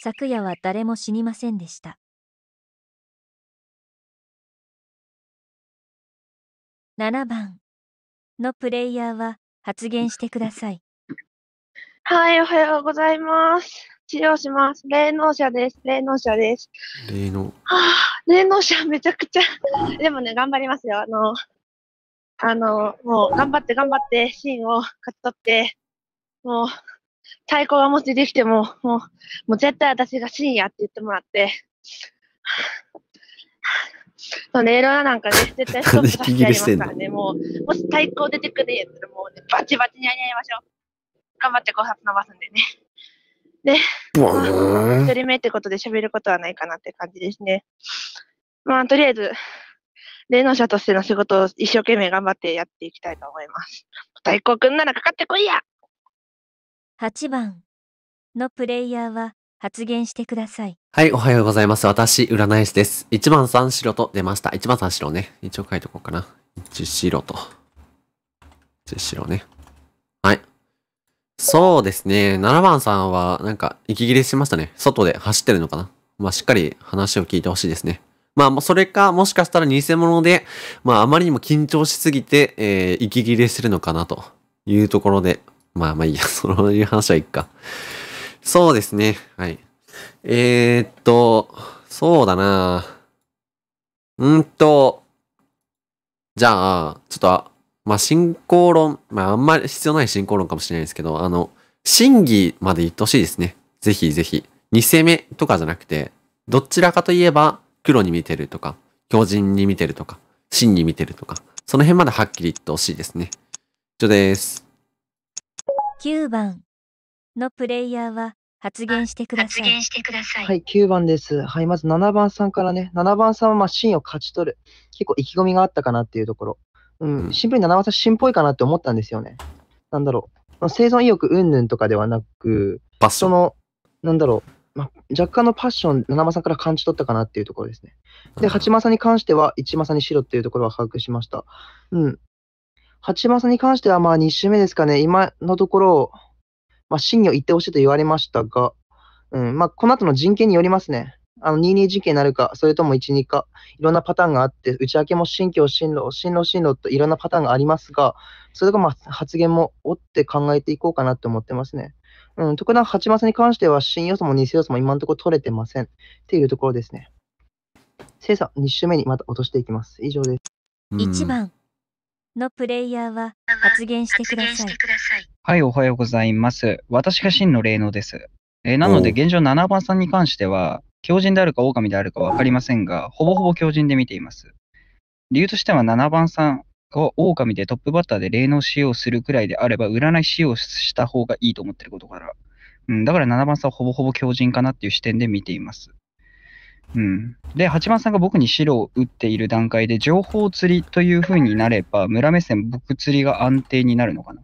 昨夜は誰も死にませんでした。7番のプレイヤーは発言してください。はい、おはようございます。治療します。霊能者です。霊能者です。霊能。霊能者めちゃくちゃ でもね、頑張りますよ。あの、あの、もう頑張って頑張って、シーンを勝ち取って、もう、太鼓がもしできても、もう、もう絶対私が深夜って言ってもらって、そのエロラなんかね、絶対ストップさせてやりますからね、もう、もし太鼓出てくれやたらもう、ね、バチバチにやり合いましょう。頑張って5発伸ばすんでね。で、一1人目ってことで喋ることはないかなって感じですね。まあ、とりあえず、霊能者としての仕事を一生懸命頑張ってやっていきたいと思います。太鼓くんならかかってこいや8番のプレイヤーは発言してください。はい、おはようございます。私、占い師です。1番3白と出ました。1番3白ね。一応書いとこうかな。1白と。1白ね。はい。そうですね。7番さんは、なんか、息切れしましたね。外で走ってるのかな。まあ、しっかり話を聞いてほしいですね。まあ、それか、もしかしたら偽物で、まあ、あまりにも緊張しすぎて、えー、息切れしてるのかなというところで、まあまあいいや、そういう話はいっか。そうですね。はい。えー、っと、そうだなうんと、じゃあ、ちょっと、まあ、進行論、まあ、あんまり必要ない進行論かもしれないですけど、あの、審議まで言ってほしいですね。ぜひぜひ。2世目とかじゃなくて、どちらかといえば、黒に見てるとか、狂人に見てるとか、真に見てるとか、その辺まではっきり言ってほしいですね。以上です。9番のプレイヤーは発言してください。発言してください。はい、9番です。はい、まず7番さんからね、7番さんはまあ芯を勝ち取る。結構意気込みがあったかなっていうところ。うん、シンプルに7番さん芯っぽいかなって思ったんですよね。なんだろう。生存意欲云々とかではなく、パッションの、なんだろう。まあ、若干のパッション、七番さんから感じ取ったかなっていうところですね。で、八番さんに関しては、一間さんにしろっていうところは把握しました。うん。八幡さんに関しては、まあ、2週目ですかね、今のところ、まあ、真偽を言ってほしいと言われましたが、うん、まあ、この後の人権によりますね。あの、22事件になるか、それとも1、2か、いろんなパターンがあって、内訳も新教、進路、進路、進路といろんなパターンがありますが、それと発言も追って考えていこうかなと思ってますね。うん、特段8マに関しては、新要素も偽要素も今のところ取れてません。っていうところですね。精査2週目にまた落としていきます。以上です。1番、のプレイヤーは発言してください。はい、おはようございます。私が真の霊能です。えー、なので、現状7番さんに関しては、狂人であるか狼であるか分かりませんが、ほぼほぼ狂人で見ています。理由としては7番さんが狼でトップバッターで霊能使用するくらいであれば、占い使用した方がいいと思ってることから、うん、だから7番さんはほぼほぼ狂人かなっていう視点で見ています。で八番さんが僕に白を打っている段階で情報釣りという風になれば村目線僕釣りが安定になるのかな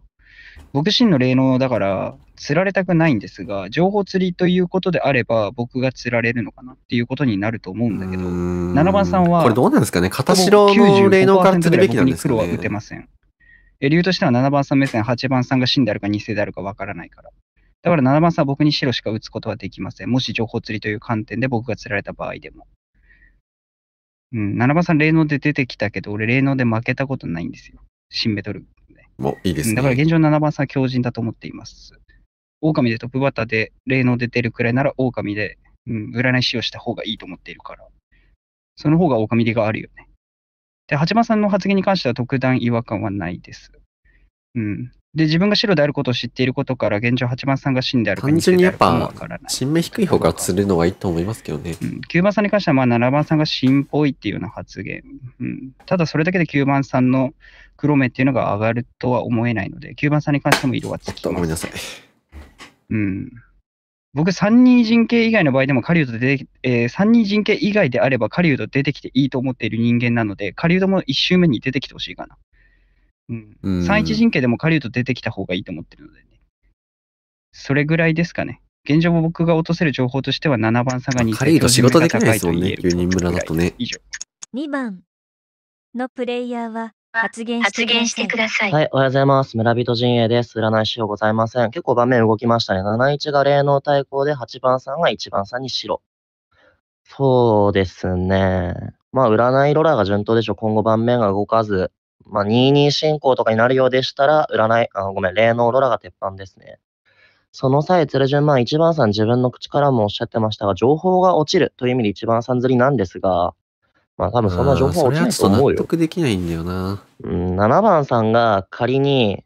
僕真の霊能だから釣られたくないんですが情報釣りということであれば僕が釣られるのかなっていうことになると思うんだけど7番さんはこれどうなんですかね片白の霊能から釣るべきなんですか、ね、黒は打てません理由としては7番さん目線8番さんが真であるか偽であるかわからないからだから7番さんは僕に白しか打つことはできません。もし情報釣りという観点で僕が釣られた場合でも。うん、7番さん、霊能で出てきたけど、俺、霊能で負けたことないんですよ。シンベトルもういいですね。だから現状7番さん強人だと思っています。狼でトップバッターで霊能で出るくらいなら、狼で、うん、占い師をした方がいいと思っているから。その方が狼でがあるよね。で、八番さんの発言に関しては特段違和感はないです。うん。で、自分が白であることを知っていることから、現状八番さんが真である単純にやっぱ、新目低い方が釣るのはいいと思いますけどね。うん、9番さんに関しては、まあ、7番さんが真っぽいっていうような発言。うん、ただ、それだけで9番さんの黒目っていうのが上がるとは思えないので、9番さんに関しても色がつきます。ごめんなさい。うん。僕、三人人形以外の場合でも狩人で、えー、三人陣形以外であれば狩人出てきていいと思っている人間なので、狩人も一周目に出てきてほしいかな。三3一陣形でも狩人出てきた方がいいと思ってるのでね。それぐらいですかね。現状僕が落とせる情報としては7番差が2カリード仕事できないですもんね、9人村だとね。以上。2番のプレイヤーは発言してください。はい、おはようございます。村人陣営です。占い師うございません。結構場面動きましたね。71が霊能対抗で8番さんが1番さんに白。そうですね。まあ、占いロラが順当でしょう。今後盤面が動かず、まあ、2二進行とかになるようでしたら、占い、あごめん、霊能ロラが鉄板ですね。その際、鶴順あ、一番さん自分の口からもおっしゃってましたが、情報が落ちるという意味で一番さん釣りなんですが、まあ多分そんな情報落ちないと思うよ。納得できないんだよな。うん、7番さんが仮に、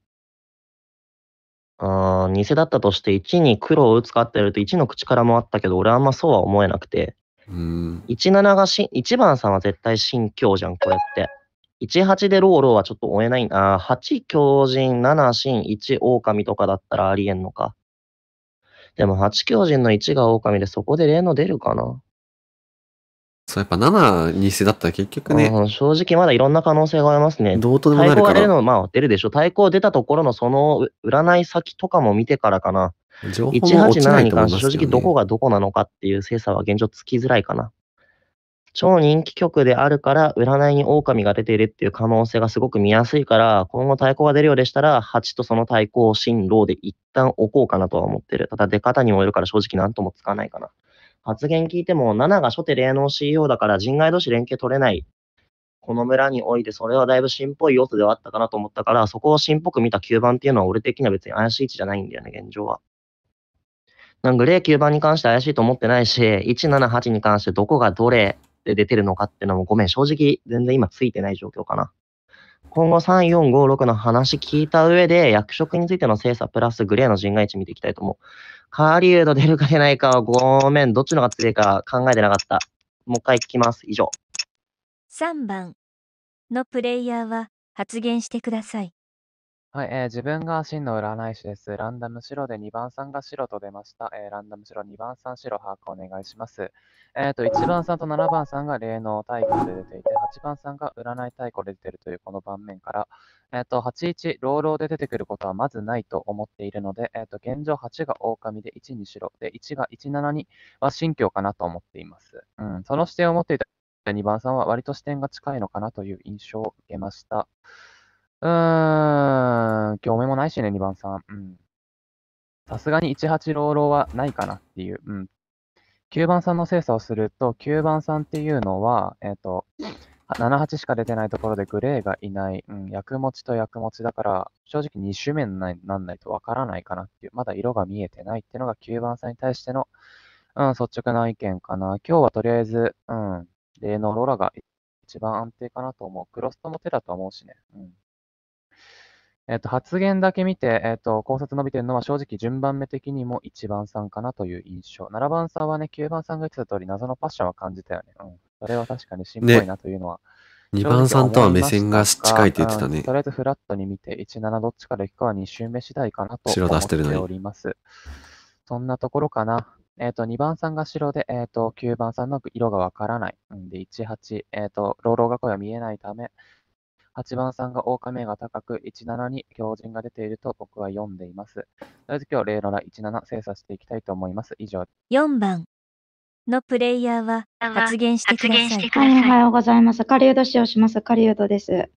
うん、偽だったとして1に黒を打つかってやると1の口からもあったけど、俺はあんまそうは思えなくて。うん、17がし、1番さんは絶対信教じゃん、こうやって。1-8でローローはちょっと追えない。な。8強人、7神、1狼とかだったらありえんのか。でも8強人の1が狼でそこで例の出るかな。そう、やっぱ7、世だったら結局ね。正直まだいろんな可能性がありますね。どうとでもなるから。対抗が出るの、まあ出るでしょ。対抗出たところのその占い先とかも見てからかな。情報七ないと思います、ね、187に関して正直どこがどこなのかっていう精査は現状つきづらいかな。超人気曲であるから占いに狼が出ているっていう可能性がすごく見やすいから、今後対抗が出るようでしたら、8とその対抗を進路で一旦置こうかなとは思ってる。ただ出方にもよるから正直何ともつかないかな。発言聞いても、7が初手霊能 CEO だから人外同士連携取れない。この村において、それはだいぶ新っぽい要素ではあったかなと思ったから、そこを新っぽく見た9番っていうのは俺的には別に怪しい位置じゃないんだよね、現状は。なんか、0 9番に関して怪しいと思ってないし、178に関してどこがどれって出てるのかっていうのも、ごめん、正直全然今ついてない状況かな。今後3、4、5、6の話聞いた上で、役職についての精査プラスグレーの人外値見ていきたいと思う。カーリウド出るか出ないかはごめん、どっちのが強いか考えてなかった。もう一回聞きます。以上。3番のプレイヤーは発言してください。はい、えー自分が真の占い師です。ランダム白で2番さんが白と出ました。えーランダム白、2番さん白、把握お願いします。えっ、と、1番さんと7番さんが霊能対抗で出ていて、8番さんが占い対抗で出てるというこの盤面から、えっ、と、81、老老で出てくることはまずないと思っているので、えっ、と、現状8が狼で1に白、で、1が17には信教かなと思っています。うん、その視点を持っていた2番さんは割と視点が近いのかなという印象を受けました。うーん、興味もないしね、2番さん。うん。さすがに18ローローはないかなっていう。うん。9番さんの精査をすると、9番さんっていうのは、えっ、ー、と、78しか出てないところでグレーがいない。うん、役持ちと役持ちだから、正直2種目になんないとわからないかなっていう、まだ色が見えてないっていうのが9番さんに対しての、うん、率直な意見かな。今日はとりあえず、うん、例のローラが一番安定かなと思う。クロストも手だと思うしね。うんえっと、発言だけ見て、えっと、考察伸びてるのは正直順番目的にも1番さんかなという印象。7番さんはね、9番さんが言ってた通り謎のパッションは感じたよね。うん。それは確かにしんどいなというのは。2番さんとは目線が近いって言ってたね。とりあえずフラットに見て、17どっちから行くかは2周目次第かなと思っております。そんなところかな。えっ、ー、と、2番さんが白で、えっ、ー、と、9番さんの色がわからない。うんで、18、えっ、ー、と、老老が声は見えないため、8番さんが狼が高く17に強靭が出ていると僕は読んでいます。とりあえず今日例のラ17精査していきたいと思います。以上。4番のプレイヤーは発言してください。はい、おはようございます。狩人使用します。狩人です。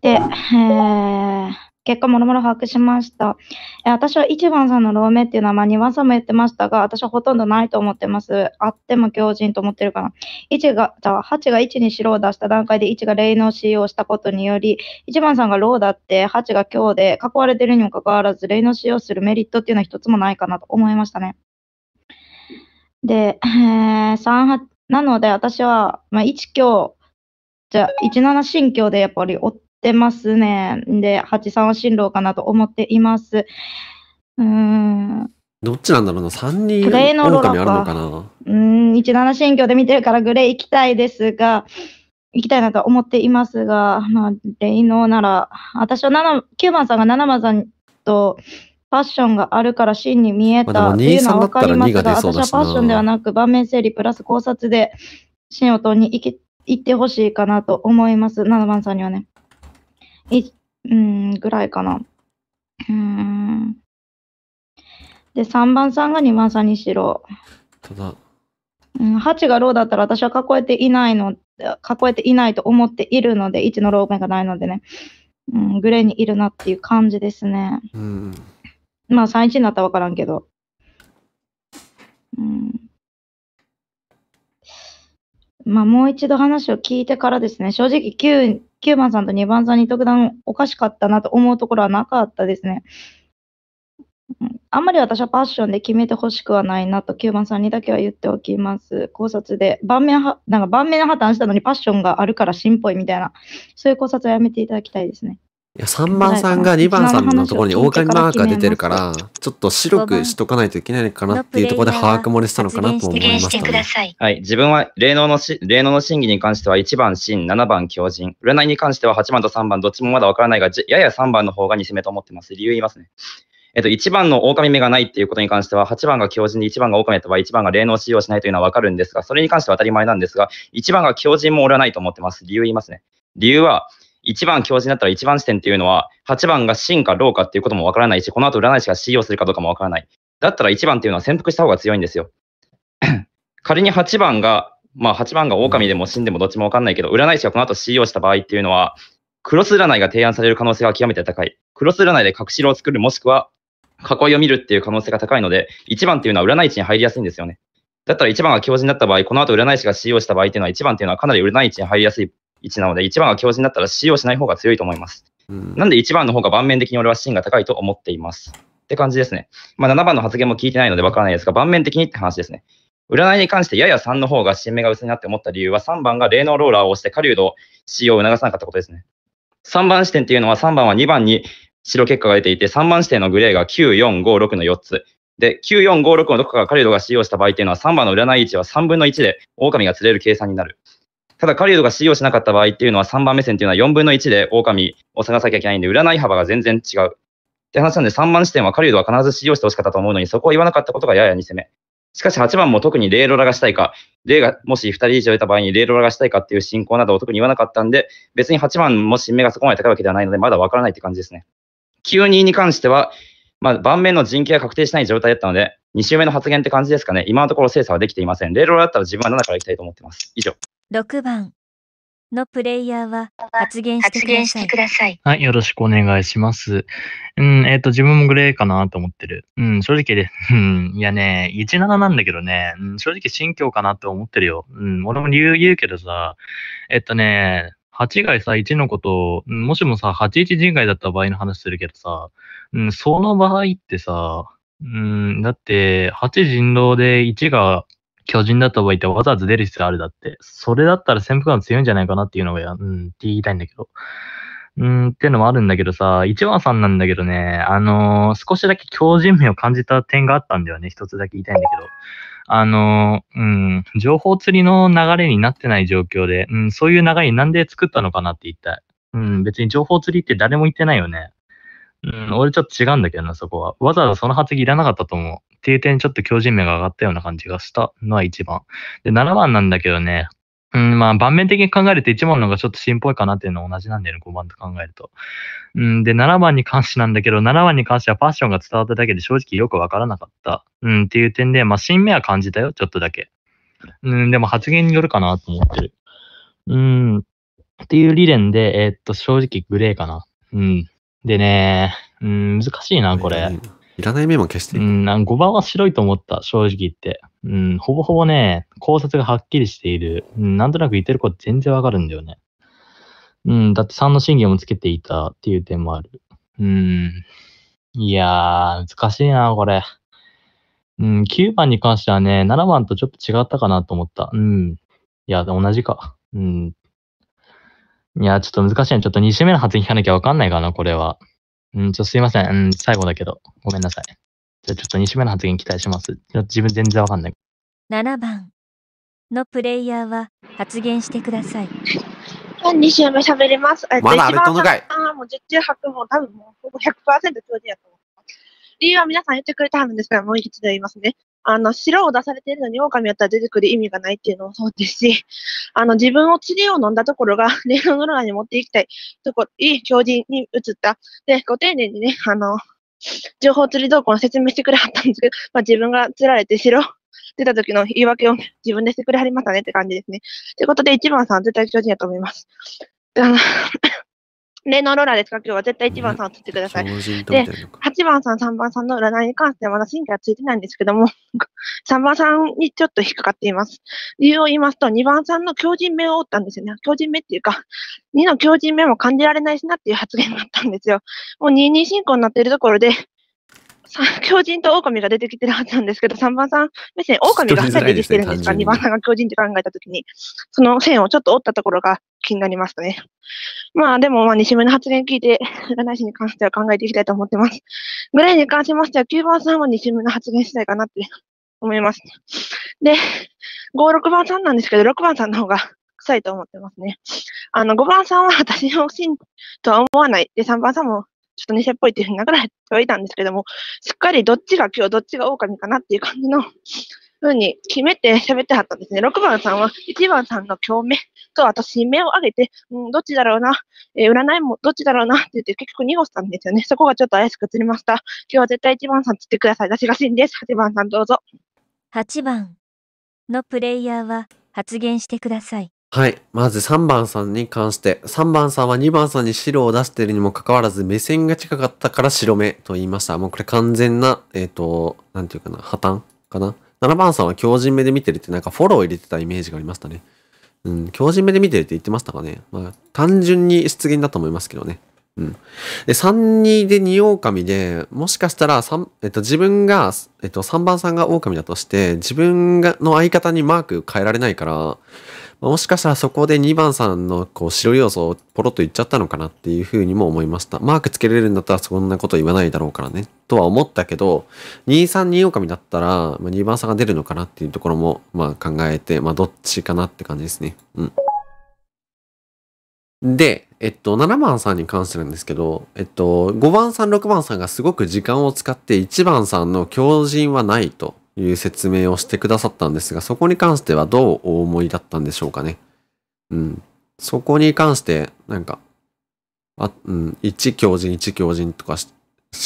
で、えー、結果、もろもろ把握しました。私は一番さんのローメっていうのは、二番さんも言ってましたが、私はほとんどないと思ってます。あっても強靭と思ってるかな。1が、じゃあ、8が1に白を出した段階で1が霊能使用したことにより、一番さんがローだって8が強で囲われてるにもかかわらず、霊能使用するメリットっていうのは一つもないかなと思いましたね。で、えー、3、なので私は、まあ、1強、じゃあ、17神教でやっぱりおって、ってますね。で、八三は進路かなと思っています。うん。どっちなんだろうな ?3 人グレーのロラかうん、17新居で見てるからグレー行きたいですが、行きたいなと思っていますが、まあ、レイノーなら、私は七9番さんが7番さんとファッションがあるから真に見えたていうのは分かりますが、私はファッションではなく盤面整理プラス考察で真を問に行き行ってほしいかなと思います。7番さんにはね。い、うん、ぐらいかな。うん。で、3番さんが2番さんにしろ。ただ、うん、8がローだったら私は囲えていないの、囲えていないと思っているので、1のローがないのでね、うん、グレーにいるなっていう感じですね。うん、まあ、3、1になったら分からんけど。うん、まあ、もう一度話を聞いてからですね、正直9、9番さんと2番さんに特段おかしかったなと思うところはなかったですね。あんまり私はパッションで決めてほしくはないなと9番さんにだけは言っておきます。考察で盤面は、なんか盤面破綻したのにパッションがあるから新っぽいみたいな、そういう考察はやめていただきたいですね。いや3番さんが2番さんのところに狼マークが出てるからちょっと白くしとかないといけないかなっていうところで把握漏れしたのかなと思いましたね、はい自分は霊能のし霊能の審議に関しては1番真7番狂人占いに関しては8番と3番どっちもまだわからないがやや3番の方が2めと思ってます理由言いますねえっと、1番の狼目がないっていうことに関しては、8番が狂人で1番が狼だとは1番が霊能使用しないというのはわかるんですが、それに関しては当たり前なんですが、1番が狂人もおらないと思ってます。理由言いますね。理由は、1番教授になったら1番視点っていうのは、8番が真かどうかっていうこともわからないし、この後占い師が C 用するかどうかもわからない。だったら1番っていうのは潜伏した方が強いんですよ。仮に8番が、まあ8番が狼でも死んでもどっちもわかんないけど、占い師がこの後 C 用した場合っていうのは、クロス占いが提案される可能性が極めて高い。クロス占いで隠し色を作る、もしくは囲いを見るっていう可能性が高いので、1番っていうのは占い師に入りやすいんですよね。だったら1番が教授になった場合、この後占い師が C 用した場合っていうのは、1番っていうのはかなり占い師に入りやすい位置なので、1番は強靭だったら使用しない方が強いと思います。うん、なんで1番の方が盤面的に俺は芯が高いと思っています。って感じですね。まあ、7番の発言も聞いてないので分からないですが、盤面的にって話ですね。占いに関してやや3の方が新芽が薄いなって思った理由は、3番が霊能ローラーを押して狩人を使用を促さなかったことですね。3番視点っていうのは、3番は2番に白結果が出ていて、3番視点のグレーが9、4、5、6の4つ。で、9、4、5、6のどこかが狩人が使用した場合っていうのは、3番の占い位置は3分の1で狼が釣れる計算になる。ただ、狩人が C 用しなかった場合っていうのは、3番目線っていうのは4分の1で狼を探さなきゃいけないんで、占い幅が全然違う。って話なんで、3番視点は狩人は必ず C 用してほしかったと思うのに、そこを言わなかったことがやや2攻め。しかし8番も特にレイロラがしたいか、レイがもし2人以上いた場合にレイロラがしたいかっていう進行などを特に言わなかったんで、別に8番もし目がそこまで高いわけではないので、まだわからないって感じですね。92に関しては、まあ、盤面の人権が確定しない状態だったので、2周目の発言って感じですかね。今のところ精査はできていません。レイロラだったら自分は7から行きたいと思ってます。以上。6番のプレイヤーは発言してください。はい、よろしくお願いします。うん、えっ、ー、と、自分もグレーかなと思ってる。うん、正直で、うん、いやね、17なんだけどね、うん、正直心境かなって思ってるよ。うん、俺も理由言うけどさ、えっとね、8がさ、1のことを、もしもさ、81人外だった場合の話するけどさ、うん、その場合ってさ、うん、だって、8人狼で1が巨人だと覚えてわざわざ出る必要あるだって。それだったら潜伏感強いんじゃないかなっていうのが、うん、って言いたいんだけど。うん、ってのもあるんだけどさ、一番さんなんだけどね、あのー、少しだけ強人名を感じた点があったんだよね。一つだけ言いたいんだけど。あのー、うん、情報釣りの流れになってない状況で、うん、そういう流れになんで作ったのかなって言いたい。うん、別に情報釣りって誰も言ってないよね。うん、俺ちょっと違うんだけどな、そこは。わざわざその発言いらなかったと思う。っていう点ちょっと強靭面が上がったような感じがしたのは1番。で、7番なんだけどね、うん、まあ、盤面的に考えると1番の方がちょっと新っぽいかなっていうのは同じなんだよね、5番と考えると。うん、で、7番に関してなんだけど、7番に関してはパッションが伝わっただけで正直よくわからなかった。うん、っていう点で、まあ、新目は感じたよ、ちょっとだけ。うん、でも発言によるかなと思ってる。うん、っていう理念で、えー、っと、正直グレーかな。うん。でね、うん、難しいな、これ。いらない目も消していん、5番は白いと思った、正直言って。うん、ほぼほぼね、考察がはっきりしている。うん、なんとなく言ってること全然わかるんだよね。うん、だって3の信玄もつけていたっていう点もある。うん。いやー、難しいな、これ。うん、9番に関してはね、7番とちょっと違ったかなと思った。うん。いや、同じか。うん。いや、ちょっと難しいな。ちょっと2週目の発言聞かなきゃわかんないかな、これは。うん、ちょっとすいません。うん、最後だけど。ごめんなさい。じゃあちょっと2週目の発言期待します。自分全然わかんない。7番のプレイヤーは発言してください。2週目喋ります。えっと、一番さんも10中8も多分もうほぼ100%強靭やと思う。理由は皆さん言ってくれてはるんですから、もう一度言いますね。あの、白を出されているのに狼やったら出てくる意味がないっていうのもそうですし、あの、自分を釣りを飲んだところが、霊能のラに持っていきたい、とこ、いい狂人に移った。で、ご丁寧にね、あの、情報釣り動向の説明してくれはったんですけど、まあ、自分が釣られて白出た時の言い訳を自分でしてくれはりましたねって感じですね。ということで、1番さん絶対巨人やと思います。例のローラーですが、今日は絶対1番さんを取ってください。で、8番さん、3番さんの占いに関してはまだ神経はついてないんですけども、3 番さんにちょっと引っかかっています。理由を言いますと、2番さんの狂人目を追ったんですよね。狂人目っていうか、2の狂人目も感じられないしなっていう発言があったんですよ。もう2 2進行になっているところで、狂人と狼が出てきてるはずなんですけど、3番さん目線、狼が2人出てきてるんですか、すね、2番さんが狂人って考えたときに、その線をちょっと折ったところが、気になりましたね。まあでも、まあ西村の発言聞いて、占い師に関しては考えていきたいと思ってます。グレーに関しましては、9番さんは西村の発言次第かなって思います。で、5、6番さんなんですけど、6番さんの方が臭いと思ってますね。あの、5番さんは私の真とは思わない。で、3番さんもちょっと偽っぽいっていうふうに流れてはいたんですけども、しっかりどっちが今日どっちが狼かなっていう感じのふうに決めて喋ってはったんですね。6番さんは1番さんの共鳴と私、目を上げて、うん、どっちだろうな、えー、占いもどっちだろうなって言って、結局濁したんですよね。そこがちょっと怪しく映りました。今日は絶対1番さん釣ってください。私が死んです。8番さんどうぞ。8番のプレイヤーは発言してください。はい。まず3番さんに関して、3番さんは2番さんに白を出しているにもかかわらず、目線が近かったから白目と言いました。もうこれ完全な、えっ、ー、と、なんていうかな、破綻かな。7番さんは強靭目で見てるってなんかフォローを入れてたイメージがありましたね。うん、強靭目で見てるって言ってましたかね。まあ、単純に出現だと思いますけどね。うん。で、3-2で2狼で、もしかしたら、えっと、自分が、えっと、3番さんが狼だとして、自分がの相方にマーク変えられないから、もしかしたらそこで2番さんのこう白要素をポロッと言っちゃったのかなっていうふうにも思いました。マークつけれるんだったらそんなこと言わないだろうからねとは思ったけど、2 3 2カ狼だったら、2番さんが出るのかなっていうところもまあ考えて、まあどっちかなって感じですね。うん。で、えっと、7番さんに関してなんですけど、えっと、5番さん、6番さんがすごく時間を使って1番さんの強靭はないと。いう説明をしてくださったんですが、そこに関してはどうお思いだったんでしょうかね。うん。そこに関して、なんか、あ、うん、一狂人一狂人とかし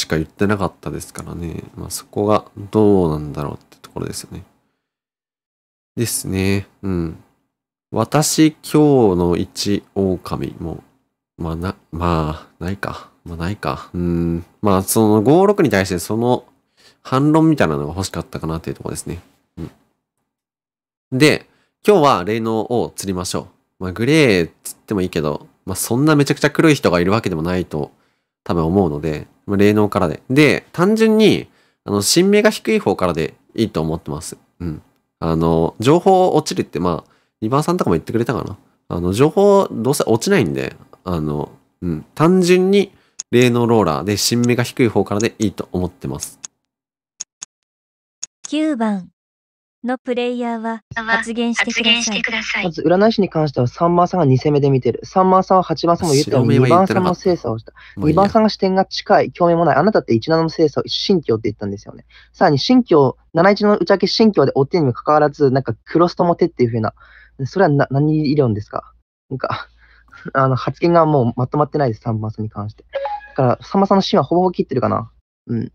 か言ってなかったですからね。まあそこがどうなんだろうってところですよね。ですね。うん。私今日の一狼も、まあな、まあ、ないか。まあないか。うん。まあその56に対してその反論みたいなのが欲しかったかなというところですね。うん、で、今日は霊能を釣りましょう。まあ、グレー釣ってもいいけど、まあ、そんなめちゃくちゃ黒い人がいるわけでもないと多分思うので、まあ、霊能からで。で、単純に、あの、新芽が低い方からでいいと思ってます。うん。あの、情報落ちるって、まあ、リバーさんとかも言ってくれたかな。あの、情報どうせ落ちないんで、あの、うん、単純に、霊能ローラーで新芽が低い方からでいいと思ってます。9番のプレイヤーは発言してください。まず、占い師に関しては、3番さんが2戦目で見てる。3番さんは8番さんも言ったのに、2番さんの精査をした。2番さんが視点が近い、興味もない。あなたって17の精査を信教って言ったんですよね。さらに、信教、71の打ち明け信教で追ってにもかかわらず、なんか、クロスともてっていうふうな、それはな何理論ですかなんか、あの、発言がもうまとまってないです、3番さんに関して。だから、3番さんの芯はほぼほぼ切ってるかな。うん。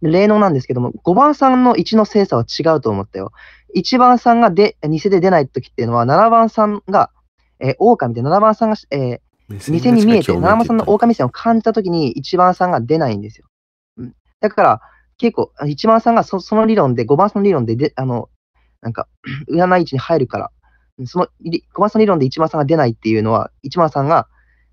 例のなんですけども、5番さんの1の精査は違うと思ったよ。1番さんがで偽で出ない時っていうのは、7番さんが、えー、狼で、7番さんが、えー、偽に見えて、7番さんの狼線を感じた時に、1番さんが出ないんですよ。うん、だから、結構、1番さんがその理論で、5番さんの理論でで、あの、なんか、占 い位置に入るから、その5番さんの理論で1番さんが出ないっていうのは、1番さんが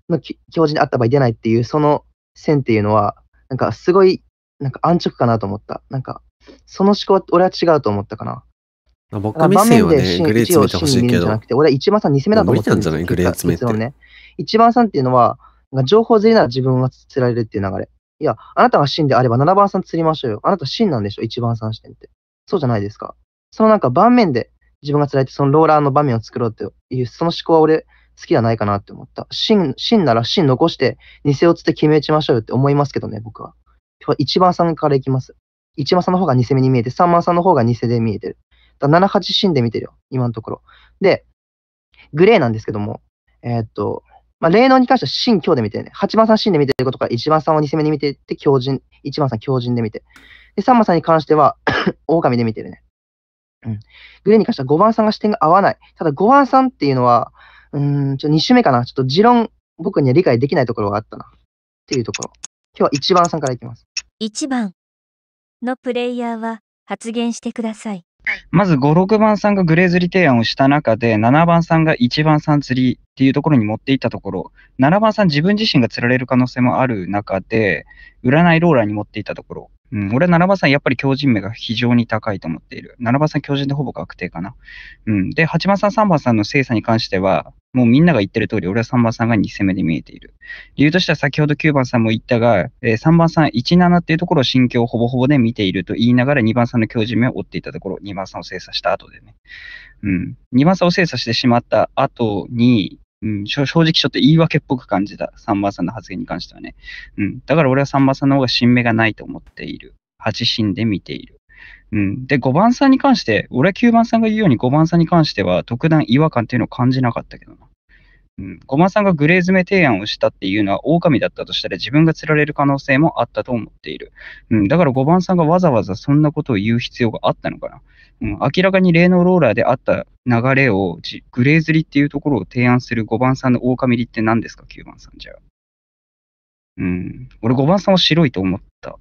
の教授にあった場合出ないっていう、その線っていうのは、なんかすごいなんか安直かなと思った。なんか、その思考は俺は違うと思ったかな。僕は目線よね、グレー詰めてほしいけど。じゃなくて、俺は一番さん偽攻めだと思ったんんじゃないグレー詰めて。ね、一番さんっていうのは、情報全りなら自分は釣られるっていう流れ。いや、あなたが真であれば7番さん釣りましょうよ。あなた真なんでしょ一番さん視点って。そうじゃないですか。そのなんか盤面で自分が釣られて、そのローラーの場面を作ろうっていう、その思考は俺好きじゃないかなって思った。真、真なら真残して、偽をつって決め打ちましょうよって思いますけどね、僕は。一番さんからいきます。一番さんの方が偽目に見えて、三番さんの方が偽で見えてる。だ7、8死んで見てるよ、今のところ。で、グレーなんですけども、えー、っと、まあ、霊能に関しては真強で見てるね。8番さん真で見てることから、1番さんを偽目に見てて、強人、1番さん強人で見て。で、3番さんに関しては 狼で見てるね。うん。グレーに関しては5番さんが視点が合わない。ただ5番さんっていうのは、うん、ちょっと2周目かな。ちょっと持論、僕には理解できないところがあったな。っていうところ。今日は1番さんからいきます。1番のプレイヤーは発言してください。まず5、6番さんがグレーズリ提案をした中で、7番さんが1番さん釣りっていうところに持っていったところ、7番さん自分自身が釣られる可能性もある中で、占いローラーに持っていったところ、うん、俺は7番さんやっぱり強靭目が非常に高いと思っている。7番さん強靭でほぼ確定かな。うん、で、8番さん、3番さんの精査に関しては、もうみんなが言ってる通り、俺は3番さんが2攻めで見えている。理由としては先ほど9番さんも言ったが、えー、3番さん17っていうところを心境をほぼほぼで見ていると言いながら2番さんの強靭目を追っていたところ、2番さんを精査した後でね。うん、2番さんを精査してしまった後に、正直ちょっと言い訳っぽく感じた、サンバーさんの発言に関してはね。うん、だから俺はサンバーさんの方が新芽がないと思っている。8新で見ている。うん、で、5番さんに関して、俺は9番さんが言うように5番さんに関しては、特段違和感っていうのを感じなかったけどな。う番さんがグレー詰め提案をしたっていうのは狼だったとしたら自分が釣られる可能性もあったと思っている。うん、だから5番さんがわざわざそんなことを言う必要があったのかな。うん、明らかに霊能ローラーであった流れをグレー釣りっていうところを提案する5番さんの狼入りって何ですか、9番さんじゃあ。うん、俺5番さんは白いと思った。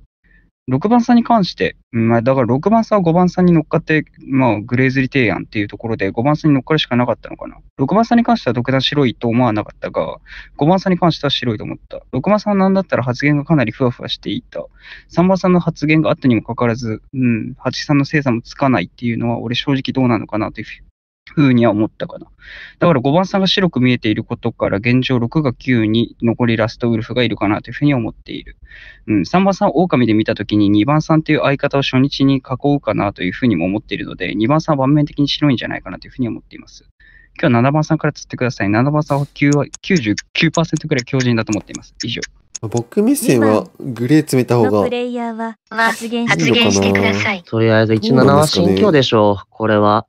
6番さんに関して、まあ、だから6番さんは5番さんに乗っかって、まあ、グレーズリ提案っていうところで、5番さんに乗っかるしかなかったのかな。6番さんに関しては独断白いと思わなかったが、5番さんに関しては白いと思った。6番さんは何だったら発言がかなりふわふわしていた。3番さんの発言があったにもかかわらず、うん、8さんの精査もつかないっていうのは、俺正直どうなのかなというふうには思ったかな。だから5番さんが白く見えていることから、現状6が9に残りラストウルフがいるかなというふうに思っている。うん、3番さん、狼で見たときに2番さんという相方を初日に囲うかなというふうにも思っているので、2番さんは盤面的に白いんじゃないかなというふうに思っています。今日は7番さんから釣ってください。7番さんは99%くらい強靭だと思っています。以上。僕目線はグレー詰めた方がプレイヤーは発言してください。とりあえず17は新居でしょう、これは。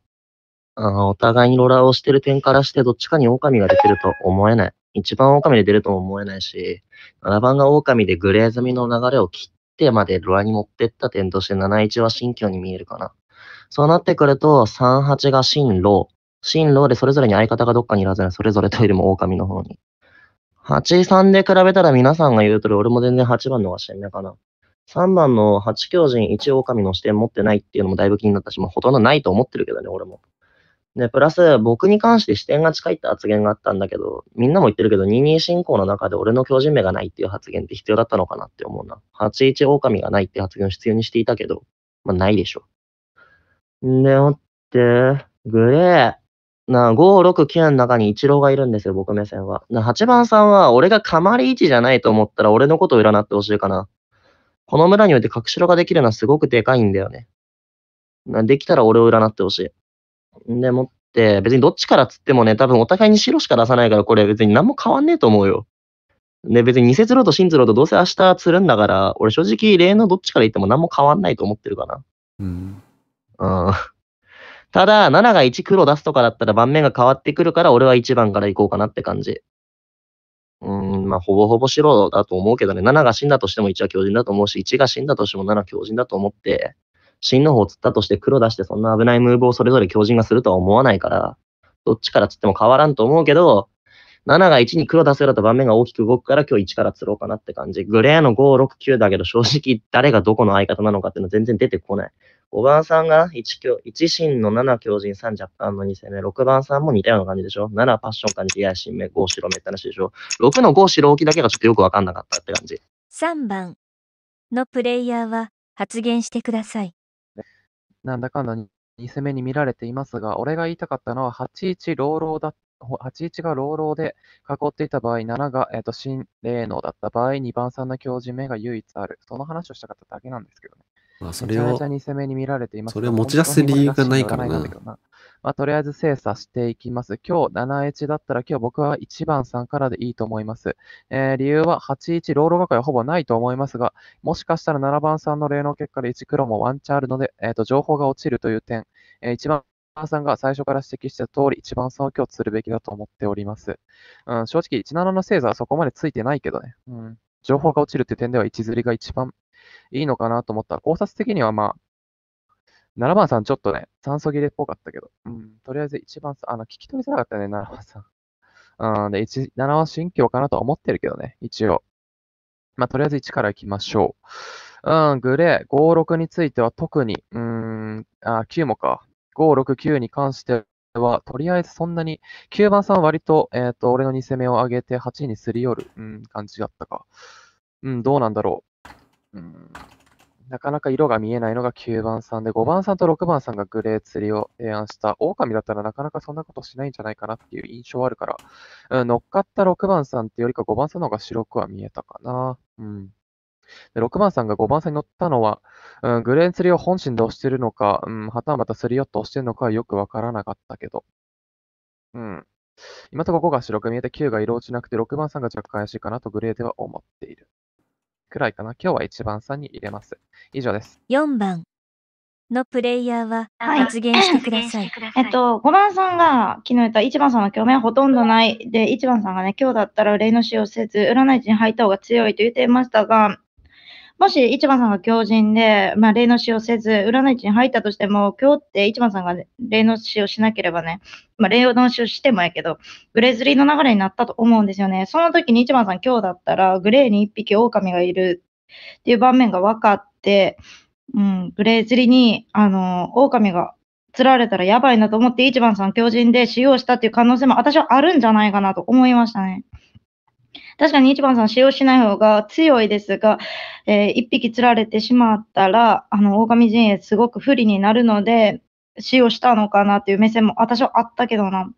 あの、お互いにローラーをしてる点からして、どっちかに狼が出てると思えない。一番狼で出るとも思えないし、7番が狼でグレー済みの流れを切ってまでロラに持ってった点として71は新居に見えるかな。そうなってくると、38が進路。進路でそれぞれに相方がどっかにいらずに、それぞれトイレも狼の方に。83で比べたら皆さんが言うとり、俺も全然8番の方が死んかな。3番の8狂人1狼の視点持ってないっていうのもだいぶ気になったし、もうほとんどないと思ってるけどね、俺も。で、プラス僕に関して視点が近いって発言があったんだけど、みんなも言ってるけど、二人進行の中で俺の強人名がないっていう発言って必要だったのかなって思うな。八一狼がないって発言を必要にしていたけど、まあないでしょ。で、おって、グレー。な、5、6、9の中に一郎がいるんですよ、僕目線は。な、8番さんは、俺がかまり位置じゃないと思ったら俺のことを占ってほしいかな。この村において隠しろができるのはすごくでかいんだよね。な、できたら俺を占ってほしい。でもって、別にどっちからつってもね、多分お互いに白しか出さないから、これ別に何も変わんねえと思うよ。で、別に偽鶴と真鶴とどうせ明日釣るんだから、俺正直、例のどっちから言っても何も変わんないと思ってるかな。うん。うん。ただ、7が1黒出すとかだったら盤面が変わってくるから、俺は1番から行こうかなって感じ。うん、まあ、ほぼほぼ白だと思うけどね、7が死んだとしても1は強人だと思うし、1が死んだとしても7強人だと思って、真の方を釣ったとして黒出してそんな危ないムーブをそれぞれ強靭がするとは思わないから、どっちから釣っても変わらんと思うけど、7が1に黒出せると盤面が大きく動くから今日1から釣ろうかなって感じ。グレーの5、6、9だけど正直誰がどこの相方なのかっていうのは全然出てこない。5番さんが 1, 1真の7強人3弱冠の2戦目、6番さんも似たような感じでしょ ?7 パッション感じ、や新目、5白目って話でしょ ?6 の5白置きだけがちょっとよくわかんなかったって感じ。3番のプレイヤーは発言してください。なんだかんだ偽目に見られていますが、俺が言いたかったのは、81だ、81が朗々で囲っていた場合、7が、えっ、と、新霊能だった場合、2番さんの教示目が唯一ある。その話をしたかっただけなんですけどね。まあ、それを、それを持ち出す理由がないからな。まあ、とりあえず精査していきます。今日7-1だったら今日僕は1番さんからでいいと思います。えー、理由は8-1、ロールばかはほぼないと思いますが、もしかしたら7番さんの例の結果で1黒もワンチャンあるので、えー、と、情報が落ちるという点、えー、1番さんが最初から指摘した通り、1番さんを今日するべきだと思っております。うん、正直、17の星座はそこまでついてないけどね。うん情報が落ちるという点では位置づりが一番いいのかなと思ったら、考察的にはまあ、7番さんちょっとね、酸素切れっぽかったけど、うん、とりあえず一番あの、聞き取りづらかったね、7番さん。う ん、で、7は心境かなと思ってるけどね、一応。まあ、とりあえず1から行きましょう。うん、グレー、5、6については特に、うん、あ、9もか。5、6、9に関しては、とりあえずそんなに、9番さんは割と、えっ、ー、と、俺の2攻めを上げて8にすり寄る、うん、感じだったか。うん、どうなんだろう。なかなか色が見えないのが9番さんで、5番さんと6番さんがグレー釣りを提案した、狼だったらなかなかそんなことしないんじゃないかなっていう印象あるから、うん、乗っかった6番さんってよりか5番さんの方が白くは見えたかな。うん。で6番さんが5番さんに乗ったのは、うん、グレー釣りを本心で押してるのか、うん、はたまたすりよっと押してるのかはよくわからなかったけど。うん。今とこ5が白く見えて9が色落ちなくて6番さんが若干怪しいかなとグレーでは思っている。くらいかな。今日は1番さんに入れます。以上です。4番のプレイヤーは発言してください。は い、えっと、5番さんが昨日言った1番さんの興味はほとんどない。で、1番さんがね、今日だったら例の使用せず、占い師に入った方が強いと言っていましたが、もし一番さんが狂人で、まあ、霊の死をせず、占い地に入ったとしても、今日って一番さんが霊の死をしなければね、まあ、霊の死をしてもやけど、グレーズリーの流れになったと思うんですよね。その時に一番さん今日だったら、グレーに一匹狼がいるっていう場面が分かって、うん、グレーズリーに、あの、狼が釣られたらやばいなと思って、一番さん狂人で使用したっていう可能性も私はあるんじゃないかなと思いましたね。確かに一番さん使用しない方が強いですが、えー、一匹釣られてしまったら、あの、狼陣営すごく不利になるので、使用したのかなっていう目線も私はあったけどな。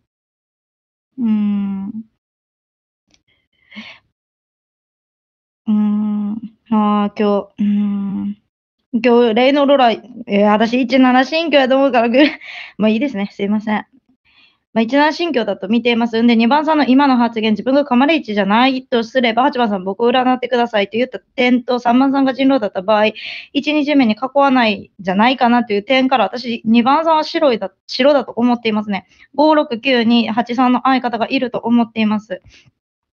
うん。うん。ああ、今日、うん。今日、例のロララ、えー、私17神経やと思うから、ぐ、もういいですね。すいません。まあ、一覧心境だと見ています。んで、二番さんの今の発言、自分がカマレイチじゃないとすれば、八番さん、僕を占ってくださいと言った点と、三番さんが人狼だった場合、一日目に囲わないじゃないかなという点から、私、二番さんは白いだ白だと思っていますね。五、六、九に八、三の相方がいると思っています。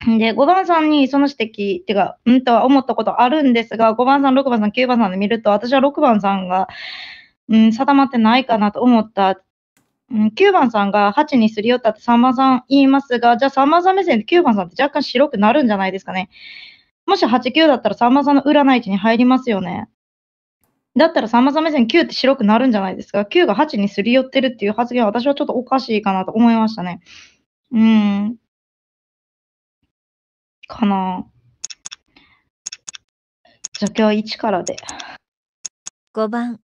で、5番さんにその指摘っていうか、うんとは思ったことあるんですが、5番さん、6番さん、9番さんで見ると、私は6番さんが、うん、定まってないかなと思ったうん、9番さんが8にすり寄ったってさんまさん言いますが、じゃあさんまさん目線で9番さんって若干白くなるんじゃないですかね。もし8、9だったらさんまさんの占い値に入りますよね。だったらさんまさん目線9って白くなるんじゃないですか。9が8にすり寄ってるっていう発言は私はちょっとおかしいかなと思いましたね。うん。かな。じゃあ今日は1からで。5番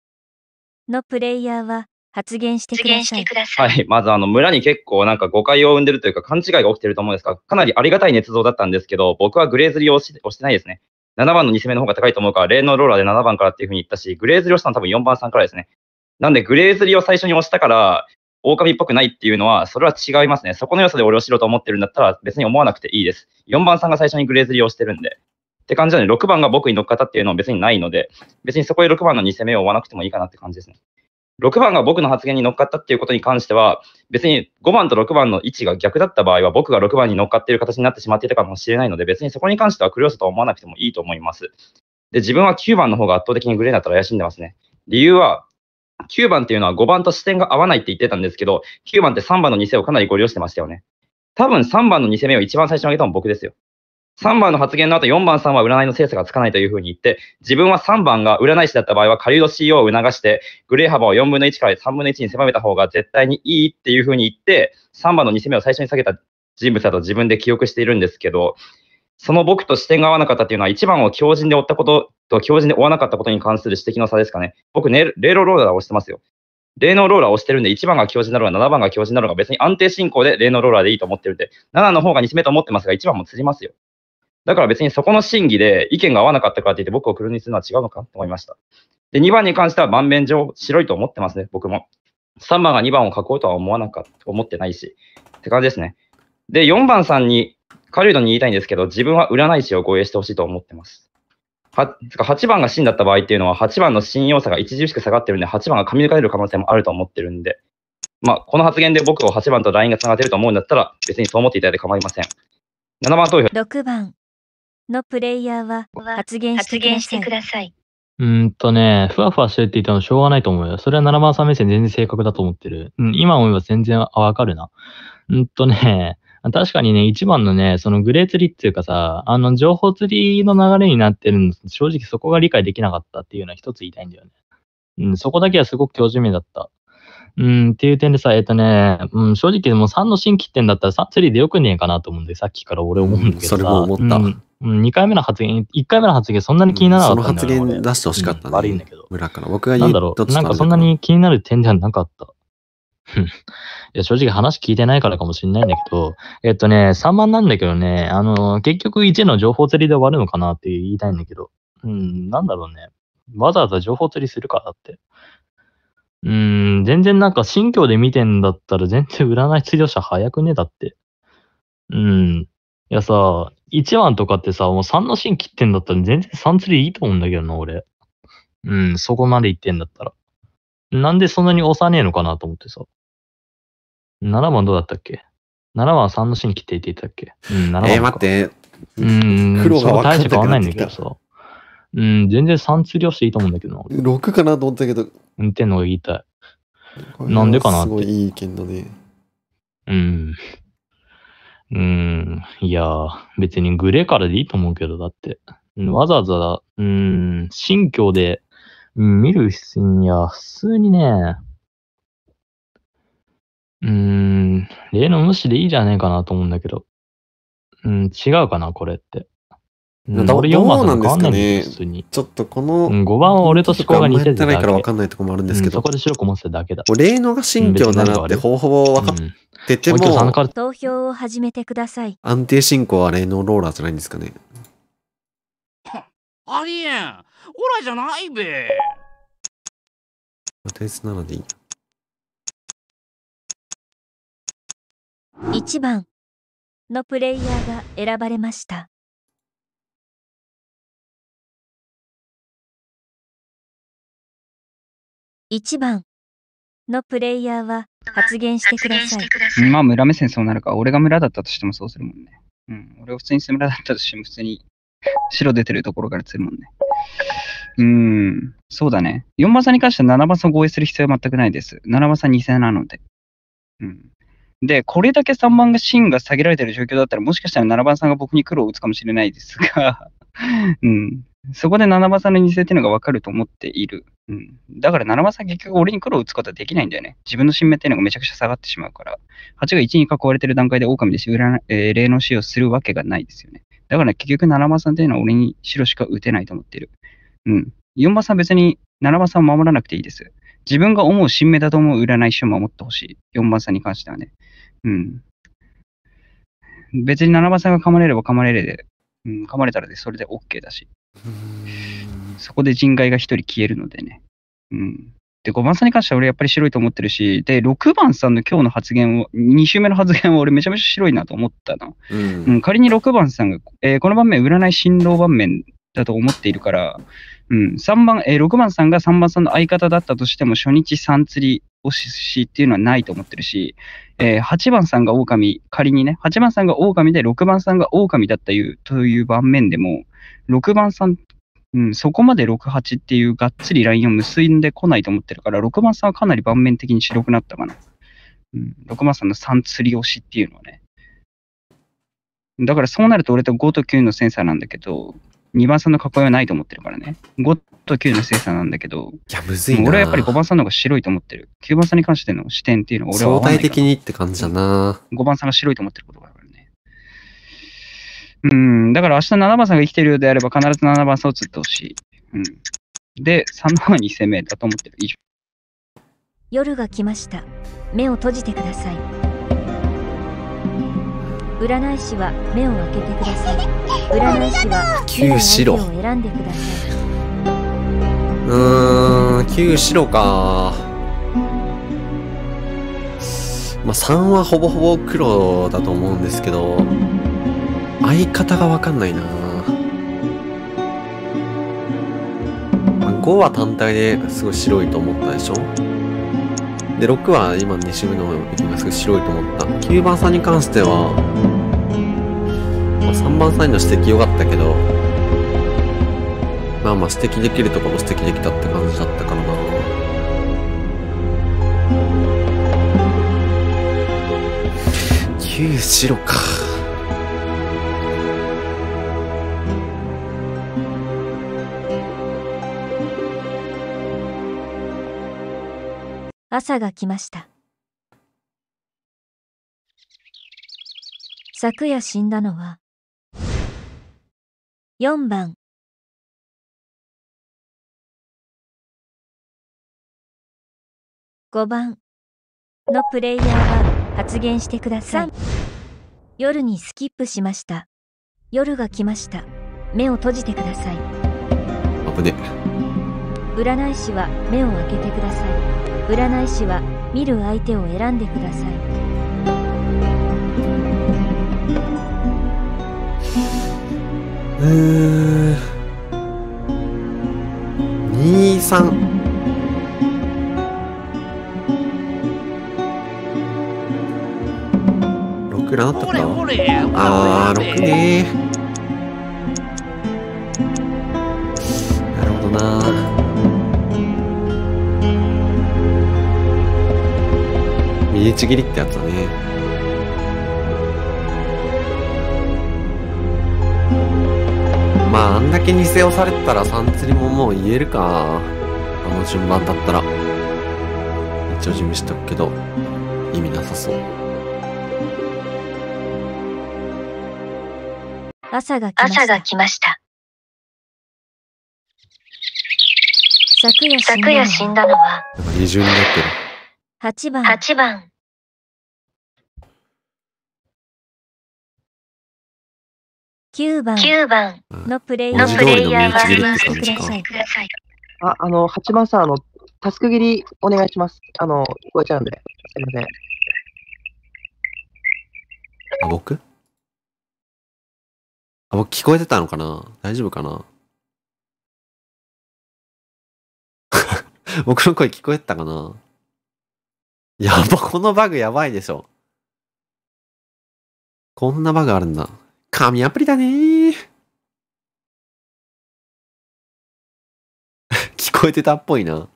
のプレイヤーは発言してください。はい、まずあの村に結構なんか誤解を生んでるというか勘違いが起きてると思うんですが、かなりありがたい捏造だったんですけど、僕はグレーズリーを押してないですね。7番の2戦目の方が高いと思うから、例のローラーで7番からっていうふうに言ったし、グレーズリーをしたのは多分4番さんからですね。なんで、グレーズリーを最初に押したから、狼っぽくないっていうのは、それは違いますね。そこの良さで俺をしろと思ってるんだったら、別に思わなくていいです。4番さんが最初にグレーズリーを押してるんで。って感じなんで、6番が僕に乗っかったっていうのは別にないので、別にそこで6番の2戦目を追わなくてもいいかなって感じですね。6番が僕の発言に乗っかったっていうことに関しては、別に5番と6番の位置が逆だった場合は、僕が6番に乗っかっている形になってしまっていたかもしれないので、別にそこに関してはクリオスと思わなくてもいいと思います。で、自分は9番の方が圧倒的にグレーだったら怪しんでますね。理由は、9番っていうのは5番と視点が合わないって言ってたんですけど、9番って3番の偽をかなりご利用してましたよね。多分3番の2世目を一番最初に上げたの僕ですよ。3番の発言の後、4番さんは占いの精査がつかないというふうに言って、自分は3番が占い師だった場合は、下流の CO を促して、グレー幅を4分の1から3分の1に狭めた方が絶対にいいっていうふうに言って、3番の2攻めを最初に下げた人物だと自分で記憶しているんですけど、その僕と視点が合わなかったっていうのは、1番を強靭で追ったことと強靭で追わなかったことに関する指摘の差ですかね。僕、ね、レーロローラーを押してますよ。ーノローラーをしてるんで、1番が強靭なのか、7番が強靭なのか、別に安定進行でーノローラーでいいと思ってるんで、7の方が2めと思ってますが、1番も釣りますよ。だから別にそこの審議で意見が合わなかったからて言って僕を黒にするのは違うのかと思いました。で、2番に関しては盤面上白いと思ってますね、僕も。3番が2番を書こうとは思わなかった、思ってないし。って感じですね。で、4番さんに、カリウドに言いたいんですけど、自分は占い師を護衛してほしいと思ってます。は8番が真だった場合っていうのは、8番の信用差が著しく下がってるんで、8番が噛み抜かれる可能性もあると思ってるんで、まあ、この発言で僕を8番と LINE が繋がってると思うんだったら、別にそう思っていただいて構いません。7番投票。6番。のプレイヤーは発言してください。うんとね、ふわふわしてるって言ったのしょうがないと思うよ。それは7番さん目線全然正確だと思ってる。うん、今思えば全然わかるな。うんとね、確かにね、一番のね、そのグレーツリーっていうかさ、あの、情報釣りの流れになってるの、正直そこが理解できなかったっていうのは一つ言いたいんだよね。うん、そこだけはすごく教授名だった。うん、っていう点でさ、えっとね、うん、正直もう3の新規点だったら3釣りでよくねえかなと思うんで、さっきから俺思うんだけどさ。それも思った。うん二2回目の発言、1回目の発言そんなに気にならなかった、ねうん、その発言出してほしかったね。悪いんだけど。村から。僕が言うなんなんかそんなに気になる点ではなかった。いや、正直話聞いてないからかもしれないんだけど、えっとね、3番なんだけどね、あの、結局1の情報釣りで終わるのかなって言いたいんだけど、うん、なんだろうね。わざわざ情報釣りするからって。うん、全然なんか新居で見てんだったら全然占い釣りをした早くねだって。うん。いやさ、1番とかってさ、もう3の芯切ってんだったら全然3釣りいいと思うんだけどな、俺。うん、そこまでいってんだったら。なんでそんなに押さねえのかなと思ってさ。7番どうだったっけ ?7 番は3の芯切っていていたっけうん、7番。えー、待って。うん、黒が分かんな変わんないんだけどさ。うん、全然3釣りをしていいと思うんだけどな。6かなと思ったけど。うん、ってのが言いたい。なんでかなって。すごいいいだね。うん。うん、いや別にグレーからでいいと思うけど、だって。わざわざ、うん、新居で、見る必要や、普通にね、うん、例の無視でいいじゃねえかなと思うんだけど。うん、違うかな、これって。なん、ど俺4番なんです、ね、ちょっとこの、五5番は俺と思考が似てないから分かんないとこもあるんですけど。そこで白く持ってただけだ。俺のが新居だなってほぼほぼ分かってても、投票を始めてください。安定進行は例のローラーじゃないんですかね。ありえんオラじゃないべとりあえずでいい。1番のプレイヤーが選ばれました。1番のプレイヤーは発言してください。まあ村目線そうなるか。俺が村だったとしてもそうするもんね。うん。俺を普通に村だったとしても普通に白出てるところから釣るもんね。うん。そうだね。4番さんに関しては7番さんを合意する必要は全くないです。7番さん2戦なので。うん。で、これだけ3番が芯が下げられてる状況だったら、もしかしたら7番さんが僕に黒を打つかもしれないですが、うん。そこで七番さんの偽っていうのが分かると思っている。うん。だから七番さん結局俺に黒を打つことはできないんだよね。自分の新芽っていうのがめちゃくちゃ下がってしまうから。8が1に囲われてる段階で狼でし、霊の死をするわけがないですよね。だから結局七番さんっていうのは俺に白しか打てないと思っている。うん。4番さん別に7番さんを守らなくていいです。自分が思う新芽だと思う占い師を守ってほしい。4番さんに関してはね。うん。別に7番さんが噛まれれば噛まれれで、うん、噛まれたらでそれで OK だし。そこで人外が1人消えるのでね。うん。で、5番さんに関しては俺やっぱり白いと思ってるし、で、6番さんの今日の発言を、2週目の発言は俺めちゃめちゃ白いなと思ったの。うん、うん、仮に6番さんが、えー、この場面、占い新郎場面だと思っているから、うん、3番、えー、6番さんが3番さんの相方だったとしても、初日3釣りをしっていうのはないと思ってるし、えー、8番さんが狼、仮にね、8番さんが狼で6番さんが狼だったいうという盤面でも、6番さん、うん、そこまで6、8っていうがっつりラインを結んでこないと思ってるから、6番さんはかなり盤面的に白くなったかな。うん、6番さんの3釣り推しっていうのはね。だからそうなると俺と5と9のセンサーなんだけど、2番さんの囲いはないと思ってるからね。5と9の精査なんだけど、いや、むずいな。俺はやっぱり5番さんの方が白いと思ってる。9番さんに関しての視点っていうのは俺は相対的にって感じだな。5番さんが白いと思ってることがあるからね。うん、だから明日7番さんが生きてるようであれば必ず7番さんを釣ってほしい。うん。で、3の方に戦目だと思ってる。以上。夜が来ました。目を閉じてください。占い師は目を開けてください 占い師は旧白を選んでくださいうーん旧白かまあ3はほぼほぼ黒だと思うんですけど相方が分かんないな、5は単体ですごい白いと思ったでしょで6は今2種目のいきますけど白いと思った9番さんに関してはまあ、3番サインの指摘良かったけど、まあまあ指摘できるところも指摘できたって感じだったからな。九白か。朝が来ました。昨夜死んだのは4番5番のプレイヤーは発言してください夜にスキップしました夜が来ました目を閉じてください危ね占い師は目を開けてください占い師は見る相手を選んでくださいうーん23ラなったかあー6ねなるほどな身ちぎりってやつだねまああんだけ偽をされてたらさん釣りももう言えるかあの順番だったら一応準備しとくけど意味なさそう朝が来ました朝が来ました昨夜死んだのはなんか二重になってる8番8番9番のプレイヤーは指名しください。あ、あの、8番さん、あの、タスク切りお願いします。あの、聞こえちゃうんで、すみません。あ、僕あ、僕聞こえてたのかな大丈夫かな 僕の声聞こえてたかなやば、このバグやばいでしょ。こんなバグあるんだ。神アプリだね 聞こえてたっぽいな。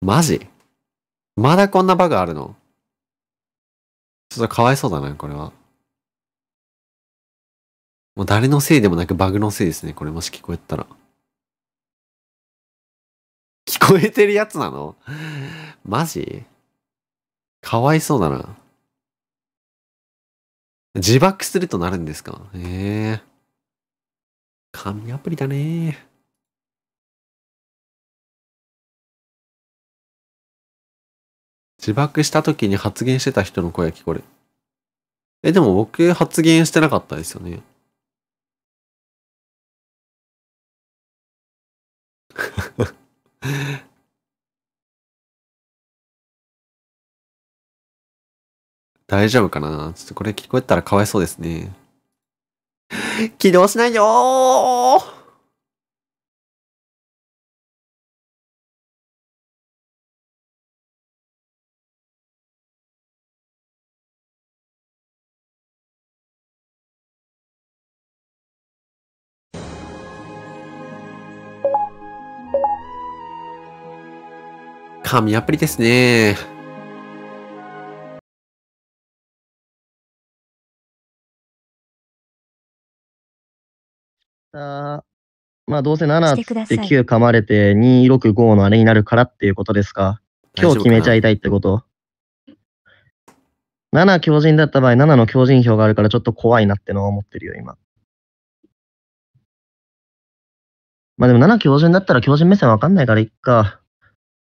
マジまだこんなバグあるのちょっとかわいそうだな、これは。もう誰のせいでもなくバグのせいですね、これもし聞こえたら。聞こえてるやつなのマジかわいそうだな。自爆するとなるんですかええー、アプリだね自爆した時に発言してた人の声が聞こえる。え、でも僕発言してなかったですよね。大丈夫かなちょっとこれ聞こえたらかわいそうですね。起動しないよー神アプリですね。まあ、どうせ7って9噛まれて265のあれになるからっていうことですか。今日決めちゃいたいってこと7強人だった場合、7の強人票があるからちょっと怖いなってのは思ってるよ、今。まあでも7強人だったら強人目線わかんないからいっか。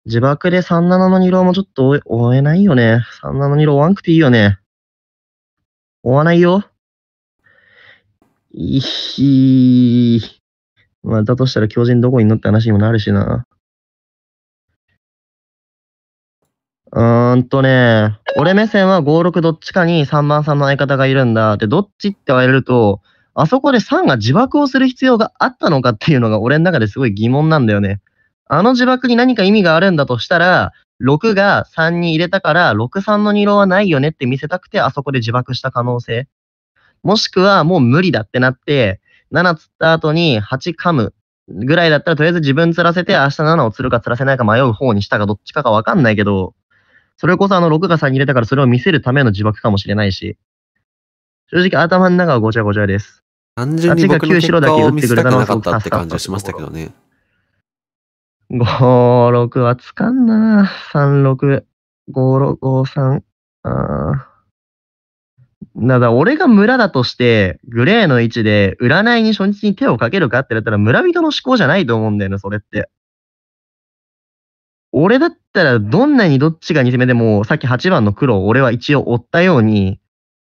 自爆で37の2郎もちょっと追えないよね。37の2郎追わんくていいよね。追わないよ。いひまあ、だとしたら狂人どこに乗のって話にもなるしな。うーんとね、俺目線は5、6どっちかに3番さんの相方がいるんだ。って、どっちって言われると、あそこで3が自爆をする必要があったのかっていうのが俺の中ですごい疑問なんだよね。あの自爆に何か意味があるんだとしたら、6が3に入れたから、6、3の二郎はないよねって見せたくて、あそこで自爆した可能性。もしくはもう無理だってなって、7つった後に8噛むぐらいだったら、とりあえず自分釣らせて、明日7を釣るか釣らせないか迷う方にしたかどっちかかわかんないけど、それこそあの6が3に入れたからそれを見せるための自爆かもしれないし、正直頭の中はごちゃごちゃです。単純に僕の結果を見せたくなかったって感じはしましたけどね。5、6はつかんなぁ。3、6、5、6、5、3。あなんだ、俺が村だとして、グレーの位置で、占いに初日に手をかけるかってなったら、村人の思考じゃないと思うんだよね、それって。俺だったら、どんなにどっちが偽目でも、さっき8番の黒を俺は一応追ったように、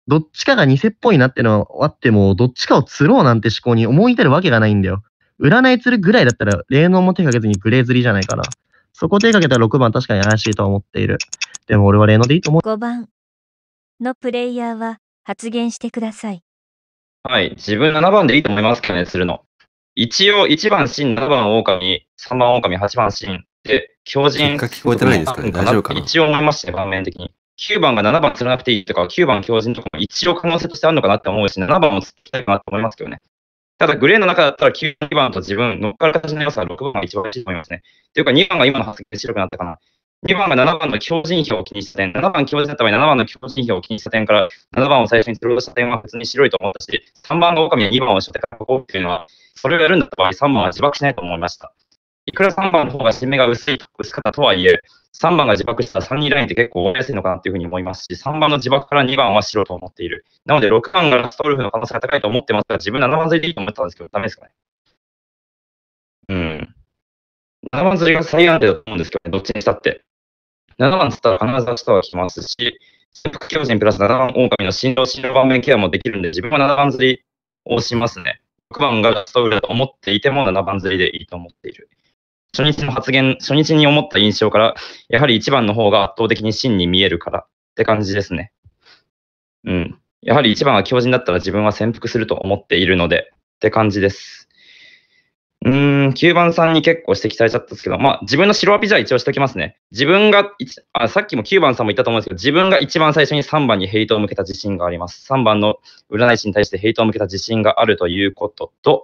どっちかが偽っぽいなってのはあっても、どっちかを釣ろうなんて思考に思い至るわけがないんだよ。占い釣るぐらいだったら、霊能も手かけずにグレー釣りじゃないかな。そこ手かけたら6番確かに怪しいと思っている。でも俺は霊能でいいと思う。5番のプレイヤーは、発言してください。はい、自分7番でいいと思いますけどね、するの。一応、1番真、7番狼、3番狼、8番真で、強靭人。聞こえてないですかね、大丈夫かな。一応思いましたね、盤面的に。9番が7番釣らなくていいとか、9番強靭とかも一応可能性としてあるのかなって思うし、7番も釣りたいかなと思いますけどね。ただ、グレーの中だったら9番と自分、乗っかる形の良さは6番が一番欲しいと思いますね。というか、2番が今の発言で白くなったかな。2番が7番の強靭表を気にした点、7番強靭だった場合、7番の強靭表を気にした点から、7番を最初に取り出した点は別に白いと思ったし、3番が狼や2番をしてから書こうっていうのは、それをやるんだった場合、3番は自爆しないと思いました。いくら3番の方が新めが薄い、薄かったとはいえ、3番が自爆した3、2ラインって結構覚えやすいのかなというふうに思いますし、3番の自爆から2番は白と思っている。なので、6番がラストウルフの可能性が高いと思ってますが、自分7番釣りでいいと思ったんですけど、ダメですかね。うん。7番釣りが最安定だと思うんですけどね、どっちにしたって。7番つったら必ず明日は来ますし、潜伏巨人プラス7番狼の振動、振動盤面ケアもできるんで、自分は7番釣りをしますね。6番がラストウルだと思っていても7番釣りでいいと思っている。初日の発言、初日に思った印象から、やはり1番の方が圧倒的に真に見えるからって感じですね。うん。やはり1番は狂人だったら自分は潜伏すると思っているのでって感じです。うん、9番さんに結構指摘されちゃったんですけど、まあ自分の白アピじゃ一応しておきますね。自分が、あさっきも9番さんも言ったと思うんですけど、自分が一番最初に3番にヘイトを向けた自信があります。3番の占い師に対してヘイトを向けた自信があるということと、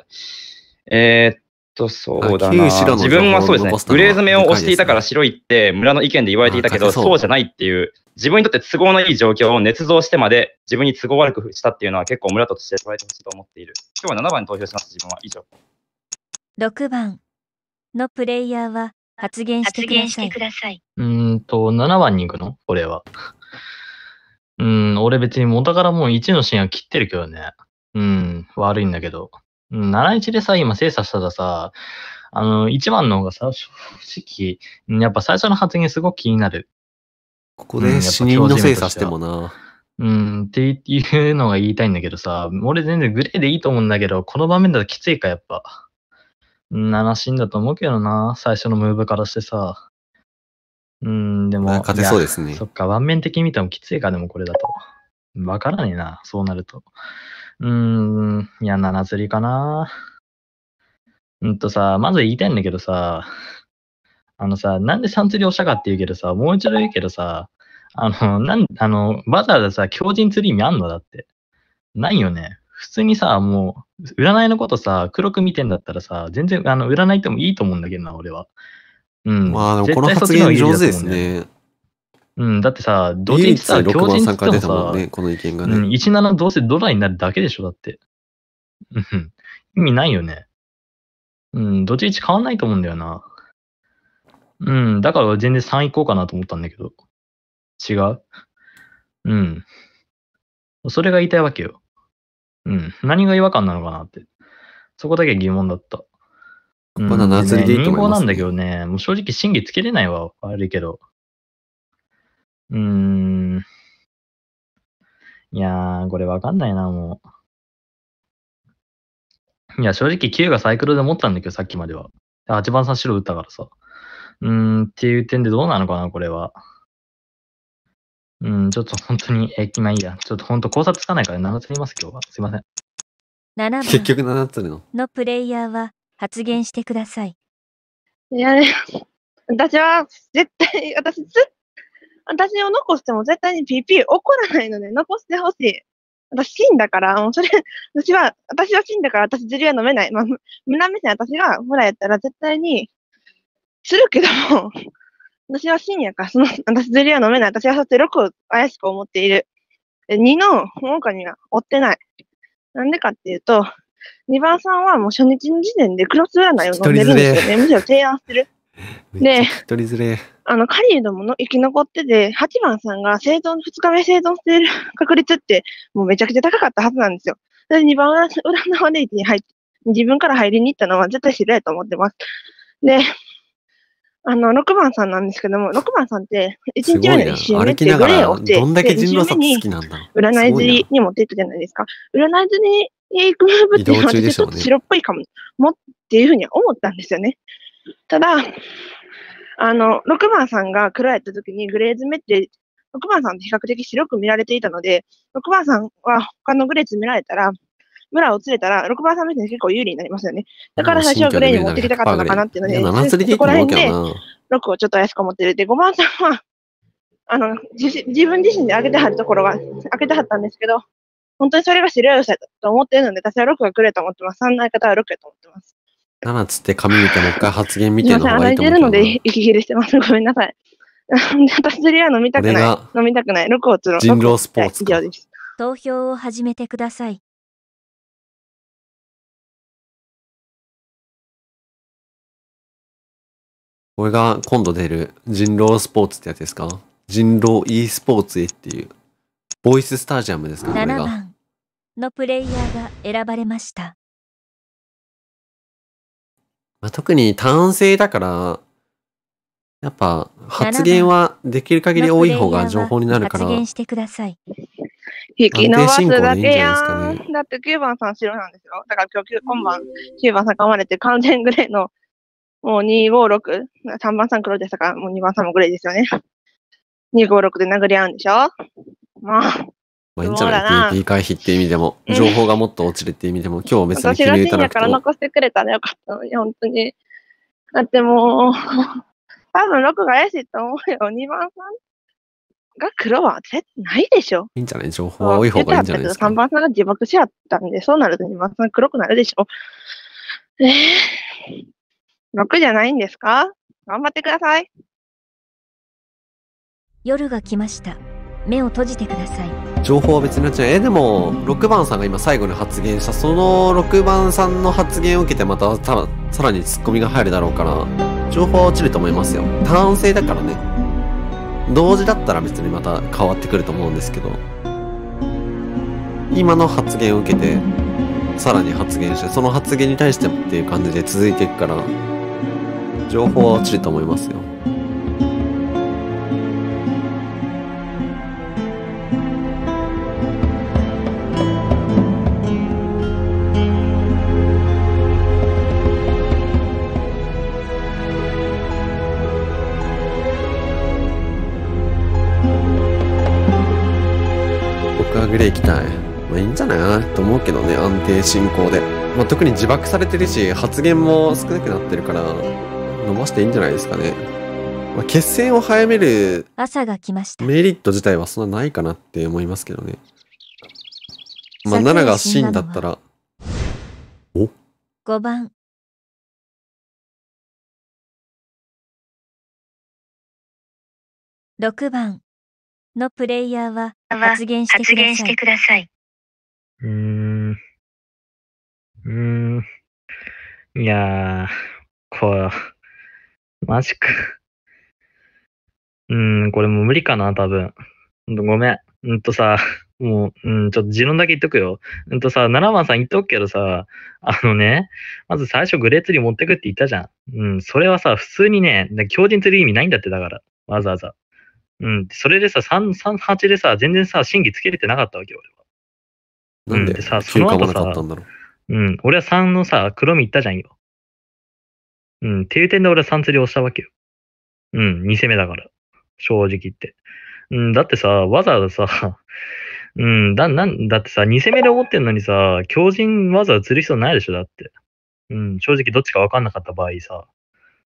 えー、っと、そうだな。自分はそうですね。グレーズ目を押していたから白いって村の意見で言われていたけど、そうじゃないっていう、自分にとって都合のいい状況を捏造してまで自分に都合悪くしたっていうのは結構村として捉えてほしいと思っている。今日は7番に投票します、自分は。以上。6番のプレイヤーは発言してください。さいうーんと、7番に行くの俺は。うーん、俺別に元からもう1のシーンは切ってるけどね。うん、悪いんだけど。71でさ、今精査したらさ、あの、1番の方がさ、正直、やっぱ最初の発言すごく気になる。ここで死人の精査してもな。うん、っていうのが言いたいんだけどさ、俺全然グレーでいいと思うんだけど、この場面だときついか、やっぱ。七しんだと思うけどな、最初のムーブからしてさ。うん、でも、あ、勝てそうですね。そっか、盤面的に見てもきついか、でもこれだと。わからねえな、そうなると。うん、いや、7釣りかな。うんとさ、まず言いたいんだけどさ、あのさ、なんで3釣りをしたかって言うけどさ、もう一度言うけどさ、あの、なん、あの、わざわざさ、強靭釣り意味あんのだって。ないよね。普通にさ、もう、占いのことさ、黒く見てんだったらさ、全然、あの、占いってもいいと思うんだけどな、俺は。うん。まあ、でもこの発言上手ですね。うん、だってさ、同時にさ、強人ってもさ、ね、この意見がね。うん、17どうせドラになるだけでしょ、だって。うん、意味ないよね。うん、どっち位ち変わんないと思うんだよな。うん、だから全然3行こうかなと思ったんだけど。違ううん。それが言いたいわけよ。うん。何が違和感なのかなって。そこだけ疑問だった。まだな、釣でいいと思います、ね、なんだけどね、もう正直審議つけれないわ。悪いけど。うーん。いやー、これわかんないな、もう。いや、正直9がサイクルで持ったんだけど、さっきまでは。8番差白打ったからさ。うーん、っていう点でどうなのかな、これは。うん、ちょっと本当に、え、今いいや。ちょっと本当考察つかないから7つります、今日は。すいません。7結局7つの。のプレイヤーは発言してください。いやね、私は絶対、私ず、私を残しても絶対に PP 怒らないので、残してほしい。私、死んだから、もうそれ、私は、私は死んだから、私、ジュリは飲めない。まあ、目線、私が、ほらやったら絶対に、するけども、私は深夜か、その、私ゼリーは飲めない。私はそって6を怪しく思っている。2の農家には追ってない。なんでかっていうと、2番さんはもう初日の時点でクロス占いを飲んでるんですよね。むしろ提案してる。で、一人ずれ。あの、ウドもの生き残ってて、8番さんが生存、2日目生存している 確率って、もうめちゃくちゃ高かったはずなんですよ。で、2番占われ位置に入って、自分から入りに行ったのは絶対知るいと思ってます。で、あの、6番さんなんですけども、6番さんって、1日目の1周目ってグレーをして、どんだけ人狼に占い釣りに持っていったじゃないですか。占い釣りに行くムーブっていうのは、ちょっと白っぽいかも、もっていうふうに思ったんですよね。ただ、あの、6番さんが食らえた時にグレー詰めって、6番さんって比較的白く見られていたので、6番さんは他のグレー詰められたら、村を釣れたら、6番さん目線結構有利になりますよね。だから最初はグレーに持ってきたかったのかなっていうので、そこら辺で6をちょっと安く持ってる。で、5番さんは、あの、自分自身で開けてはるところが、開けてはったんですけど、本当にそれが知り合いをしたと思ってるので、私は6がくれと思ってます。3の相方は6やと思ってます。7つって紙見てもう一回発言見て方がいいと思う。みいてるので息切れしてます。ごめんなさい。私釣りは 飲みたくない。飲みたくない。6を釣ろう。人狼スポーツ。投票を始めてください。これが今度出る人狼スポーツってやつですか人狼 e スポーツへっていう、ボイススタジアムですかこれが。7番のプレイヤーが選ばれました。まあ、特に単性だから、やっぱ発言はできる限り多い方が情報になるから。発言してください。引き伸ばすだけやん。だって9番さん白なんですよ。だから今日今晩9番さん噛まれて完全グレーのもう256、3番さん黒でしたから、もう2番さんもグレーですよね。256で殴り合うんでしょまあ。まあいいんじゃない ?PP 回避って意味でも、情報がもっと落ちるって意味でも、今日別に気に入ったから残してくれたらよかったのに、本当に。だってもう、多分6が怪しいと思うよ。2番さんが黒は絶対ないでしょ。いいんじゃない情報は多い方がいいんじゃないですか。3番さんが自爆しちゃったんで、そうなると2番さん黒くなるでしょ。ええー6じゃないんですか頑張ってください。夜が来ました。目を閉じてください。情報は別になっちゃう。え、でも、6番さんが今最後に発言した、その6番さんの発言を受けてまたさらにツッコミが入るだろうから、情報は落ちると思いますよ。単性だからね。同時だったら別にまた変わってくると思うんですけど、今の発言を受けて、さらに発言して、その発言に対してっていう感じで続いていくから、情報は落ちると思いますよ。僕はグレー行きたい。まあいいんじゃないなと思うけどね、安定進行で。まあ、特に自爆されてるし、発言も少なくなってるから、伸ばしていいんじゃないですかね。まあ、決戦を早める朝が来ましたメリット自体はそんなないかなって思いますけどね。まあ、7がんだったら。お ?5 番。6番のプレイヤーは発言してください。うーん。うーん。いやー、こう。マジか。うん、これもう無理かな、多分。ほんとごめん。うんとさ、もう、うん、ちょっと持論だけ言っとくよ。うんとさ、7番さん言っとくけどさ、あのね、まず最初グレーツリー持ってくって言ったじゃん。うん、それはさ、普通にね、強靭する意味ないんだって、だから。わざわざ。うん、それでさ、3、38でさ、全然さ、審議つけれてなかったわけよ、俺は。なんで、うん、でさ、その後さ、うん、俺は3のさ、黒身言ったじゃんよ。うん。っていう点で俺は3釣りをしたわけよ。うん。2戦目だから。正直言って。うん。だってさ、わざわざさ、うん。だ、なん、だってさ、2戦目で思ってんのにさ、強人わざわざ釣る必要ないでしょ、だって。うん。正直どっちかわかんなかった場合さ。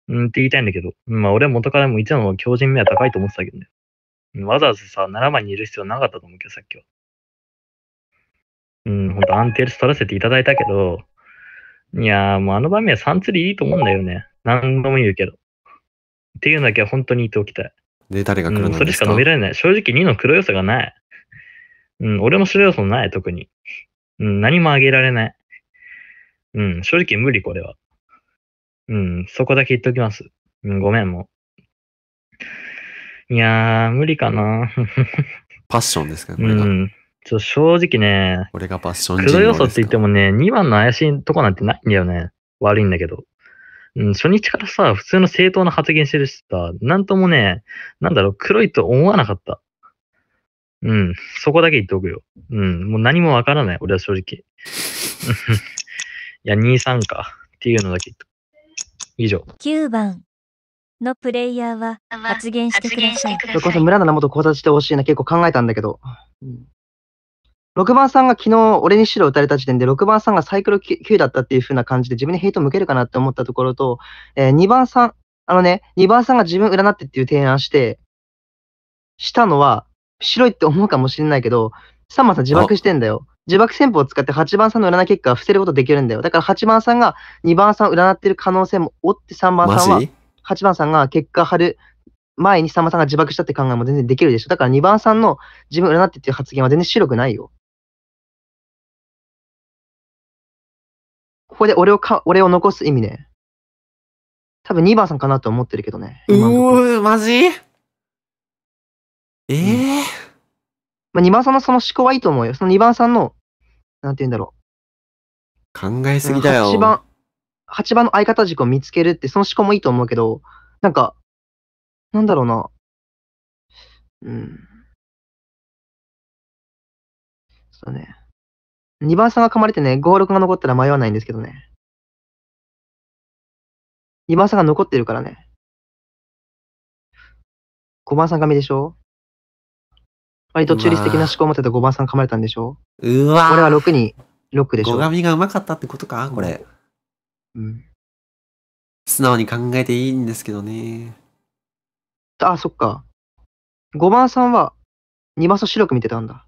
うんって言いたいんだけど。まあ俺は元からも一の強人目は高いと思ってたけどね。わざわざさ、7番にいる必要なかったと思うけど、さっきは。うん、ほんと安定率取らせていただいたけど、いやー、もうあの場面はサンツリいいと思うんだよね。何度も言うけど。っていうだけは本当に言っておきたい。で、誰が来るのうん、それしか述べられない。正直2の黒要素がない。うん、俺も白要素ない、特に。うん、何もあげられない。うん、正直無理、これは。うん、そこだけ言っておきます。うん、ごめん、もう。いやー、無理かな。パッションですかね、これが。うんちょ正直ね、俺がパッション黒要素って言ってもね、2番の怪しいとこなんてないんだよね。悪いんだけど。うん、初日からさ、普通の正当な発言してるしさ、なんともね、なんだろう、黒いと思わなかった。うん、そこだけ言っておくよ。うん、もう何もわからない、俺は正直。いや、2、3か。っていうのだけ言っと以上。9番のプレイヤーは発言してください。それこそ村の七元考察してほしいな、結構考えたんだけど。うん6番さんが昨日、俺に白打たれた時点で、6番さんがサイクル級だったっていう風な感じで、自分にヘイト向けるかなって思ったところと、えー、2番さん、あのね、2番さんが自分占ってっていう提案して、したのは、白いって思うかもしれないけど、サンマさん自爆してんだよ。自爆戦法を使って8番さんの占い結果を伏せることできるんだよ。だから8番さんが2番さんを占ってる可能性もおって3番さんは、8番さんが結果張る前に3番さんが自爆したって考えも全然できるでしょ。だから2番さんの自分占ってっていう発言は全然白くないよ。ここで俺をか、俺を残す意味ね。多分2番さんかなと思ってるけどね。うー、マジええーまあ、2番さんのその思考はいいと思うよ。その2番さんの、なんて言うんだろう。考えすぎだよ。8番、8番の相方軸を見つけるって、その思考もいいと思うけど、なんか、なんだろうな。うん。そうね。2番さんが噛まれてね、5、6が残ったら迷わないんですけどね。2番さんが残ってるからね。5番さん噛みでしょ割と中立的な思考を持ってた5番さん噛まれたんでしょうわれは6に、6でしょ。5髪がうまかったってことかこれ。うん。素直に考えていいんですけどね。あ、そっか。5番さんは、2番さん白く見てたんだ。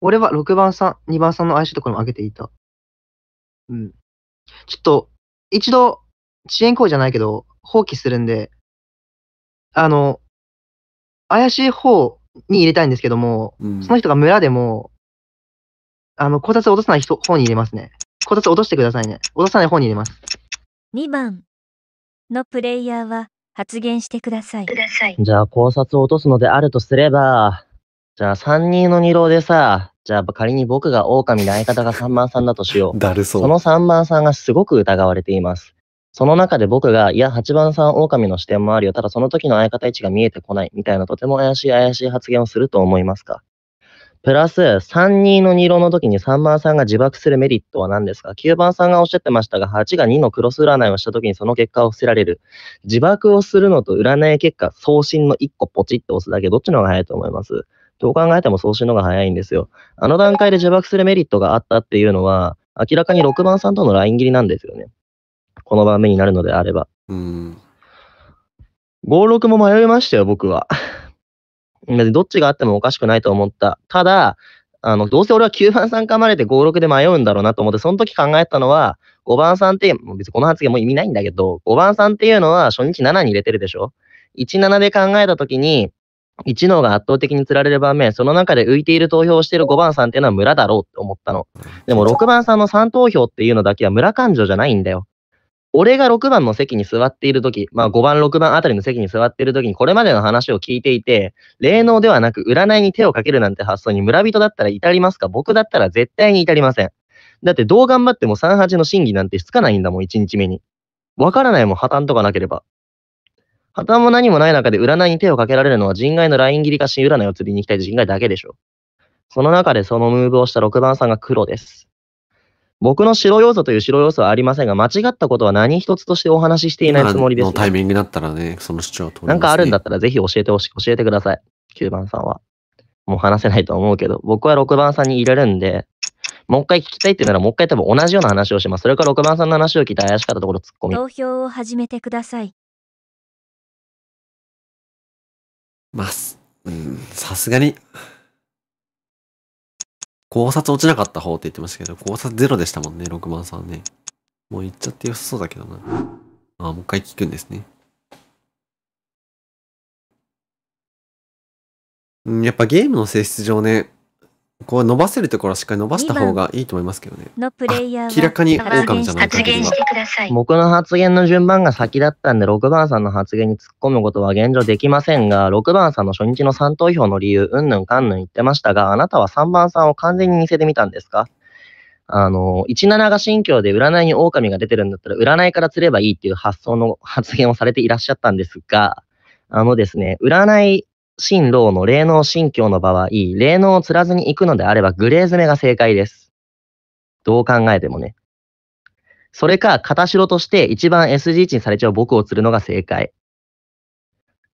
俺は6番さん、2番さんの相性とかも上げていた。うん。ちょっと、一度、遅延行為じゃないけど、放棄するんで、あの、怪しい方に入れたいんですけども、うん、その人が村でも、あの、こたつ落とさない人方に入れますね。こたつ落としてくださいね。落とさない方に入れます。2番のプレイヤーは発言してください。じゃあ、考察を落とすのであるとすれば、じゃあ3人の二郎でさ、じゃあ仮に僕が狼で相方が3番さんだとしよう。だるそう。その3番さんがすごく疑われています。その中で僕が、いや、8番さん狼の視点もあるよ。ただその時の相方位置が見えてこない。みたいなとても怪しい怪しい発言をすると思いますかプラス、3、2の二郎の時に3番さんが自爆するメリットは何ですか ?9 番さんがおっしゃってましたが、8が2のクロス占いをした時にその結果を伏せられる。自爆をするのと占い結果、送信の1個ポチッと押すだけ、どっちの方が早いと思いますどう考えてもそうしのが早いんですよ。あの段階で呪縛するメリットがあったっていうのは、明らかに6番さんとのライン切りなんですよね。この場面になるのであれば。うん。56も迷いましたよ、僕は。どっちがあってもおかしくないと思った。ただ、あの、どうせ俺は9番さん噛まれて5、6で迷うんだろうなと思って、その時考えたのは、5番さんって、別にこの発言も意味ないんだけど、5番さんっていうのは初日7に入れてるでしょ ?17 で考えた時に、一脳が圧倒的につられる場面、その中で浮いている投票をしている5番さんっていうのは村だろうって思ったの。でも6番さんの3投票っていうのだけは村感情じゃないんだよ。俺が6番の席に座っているとき、まあ5番、6番あたりの席に座っているときにこれまでの話を聞いていて、霊能ではなく占いに手をかけるなんて発想に村人だったら至りますか僕だったら絶対に至りません。だってどう頑張っても38の審議なんてしつかないんだもん、1日目に。わからないもん、破綻とかなければ。破綻も何もない中で占いに手をかけられるのは人外のライン切りか新占いを釣りに行きたい人外だけでしょう。その中でそのムーブをした6番さんが黒です。僕の白要素という白要素はありませんが、間違ったことは何一つとしてお話ししていないつもりです、のタイミングだったらね、その主張を通り、ね、なんかあるんだったらぜひ教えてほしい、教えてください。9番さんは。もう話せないと思うけど、僕は6番さんに入れるんで、もう一回聞きたいってなら、もう一回多分同じような話をします。それから6番さんの話を聞いて怪しかったところ突っ込み。投票を始めてください。ます。うん、さすがに。考察落ちなかった方って言ってましたけど、考察ゼロでしたもんね、6万さんね。もういっちゃって良さそうだけどな。ああ、もう一回聞くんですね。うん、やっぱゲームの性質上ね、こう伸ばせるところはしっかり伸ばした方がいいと思いますけどね。のプレイヤー明らかに狼じゃないですか僕の発言の順番が先だったんで、6番さんの発言に突っ込むことは現状できませんが、6番さんの初日の3投票の理由、うんぬんかんぬん言ってましたが、あなたは3番さんを完全に見せてみたんですかあの、17が新境で占いに狼が出てるんだったら、占いから釣ればいいっていう発想の発言をされていらっしゃったんですが、あのですね、占い心労の霊能心境の場合、霊能を釣らずに行くのであればグレー詰めが正解です。どう考えてもね。それか、片白として一番 S 字位置にされちゃう僕を釣るのが正解。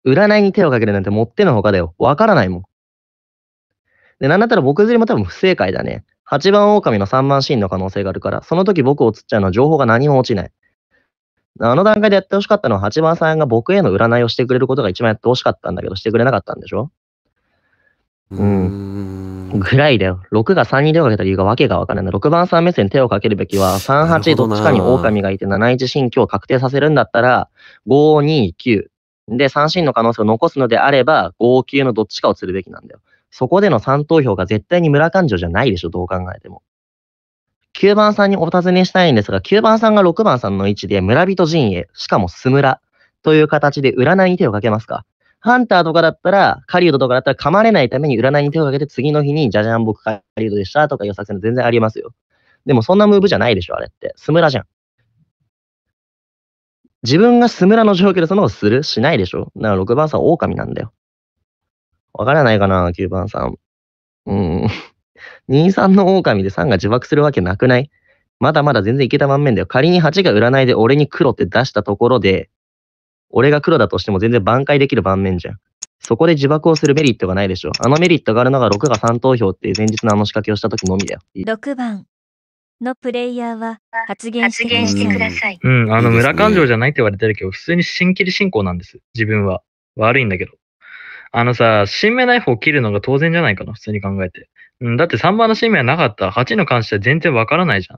占いに手をかけるなんてもってのほかだよ。わからないもん。で、なんだったら僕釣りも多分不正解だね。8番狼の3番シーンの可能性があるから、その時僕を釣っちゃうのは情報が何も落ちない。あの段階でやってほしかったのは、八番さんが僕への占いをしてくれることが一番やってほしかったんだけど、してくれなかったんでしょうん。ぐらいだよ。6が3に手をかけた理由がわけがわからない。6番さん目線に手をかけるべきは、3、8どっちかに狼がいて、7、1神経を確定させるんだったら、5、2、9。で、3神の可能性を残すのであれば、5、9のどっちかを釣るべきなんだよ。そこでの3投票が絶対に村勘定じゃないでしょ、どう考えても。9番さんにお尋ねしたいんですが、9番さんが6番さんの位置で村人陣営、しかもスムラという形で占いに手をかけますかハンターとかだったら、狩人とかだったら噛まれないために占いに手をかけて次の日に、じゃじゃん僕狩人でしたとかいう作戦全然ありますよ。でもそんなムーブじゃないでしょ、あれって。スムラじゃん。自分がスムラの状況でそのをするしないでしょだから6番さん狼なんだよ。わからないかな、9番さん。うん。23の狼で3が自爆するわけなくないまだまだ全然いけた満面だよ。仮に8が占いで俺に黒って出したところで、俺が黒だとしても全然挽回できる盤面じゃん。そこで自爆をするメリットがないでしょ。あのメリットがあるのが6が3投票って前日のあの仕掛けをした時のみだよ。6番のプレイヤーは発言してください。うん、うん、あの村勘定じゃないって言われてるけど、普通に新切り進行なんです。自分は。悪いんだけど。あのさ、新芽ナイフを切るのが当然じゃないかな、普通に考えて。うん、だって3番の使命はなかった。8の関しては全然わからないじゃ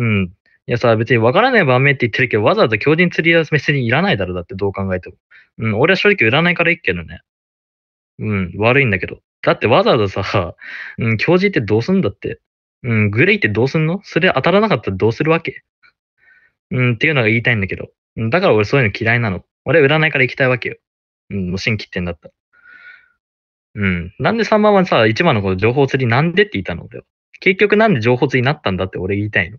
ん。うん。いやさ、別にわからない場面って言ってるけど、わざわざ強靭釣り合わせにいらないだろ、だってどう考えても。うん、俺は正直占いからいいけどね。うん、悪いんだけど。だってわざわざさ、うん、教授ってどうすんだって。うん、グレイってどうすんのそれ当たらなかったらどうするわけうん、っていうのが言いたいんだけど。だから俺そういうの嫌いなの。俺占いから行きたいわけよ。うん、もう新規ってんだったら。うん。なんで3番はさ、1番のこと情報釣りなんでって言ったの俺は。結局なんで情報釣りになったんだって俺言いたいの。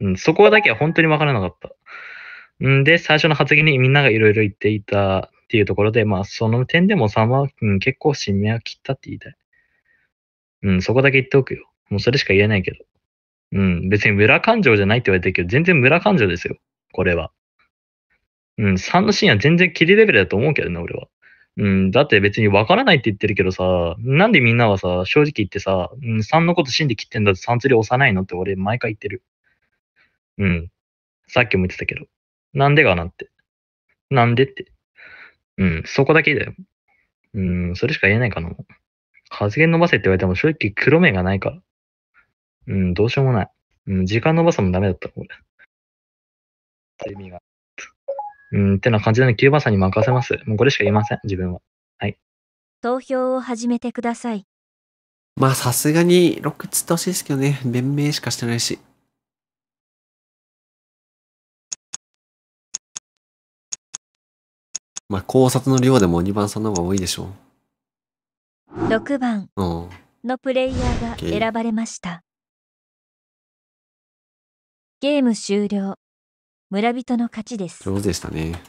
うん、そこだけは本当にわからなかった。んで、最初の発言にみんながいろいろ言っていたっていうところで、まあ、その点でも3番、うん、結構締めは切ったって言いたい。うん、そこだけ言っておくよ。もうそれしか言えないけど。うん、別に村感情じゃないって言われてるけど、全然村感情ですよ。これは。うん、3のシーンは全然切りレベルだと思うけどね、俺は。うん、だって別に分からないって言ってるけどさ、なんでみんなはさ、正直言ってさ、うん、3のこと死んで切ってんだって3釣り押さないのって俺毎回言ってる。うん。さっきも言ってたけど。なんでがなんて。なんでって。うん、そこだけだよ。うん、それしか言えないかな。発言伸ばせって言われても正直黒目がないから。うん、どうしようもない。うん、時間伸ばすもダメだった、俺。意味が。うん、ってな感じなので番さんに任せます。もうこれしか言いません、自分は。はい。投票を始めてください。まあさすがに6つってほしいですけどね。弁明しかしてないし。まあ考察の量でも2番さんの方が多いでしょう。6番のプレイヤーが選ばれました。ゲーム終了。村人の勝ちです。上手でしたね。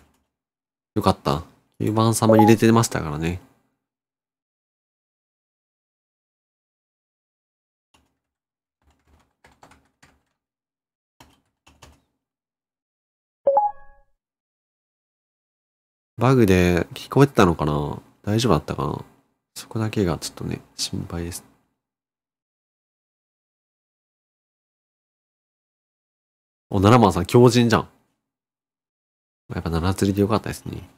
よかった。9番様入れてましたからね。バグで聞こえてたのかな大丈夫だったかなそこだけがちょっとね、心配です。お、七番さん強靭じゃん。やっぱ七釣りでよかったですね。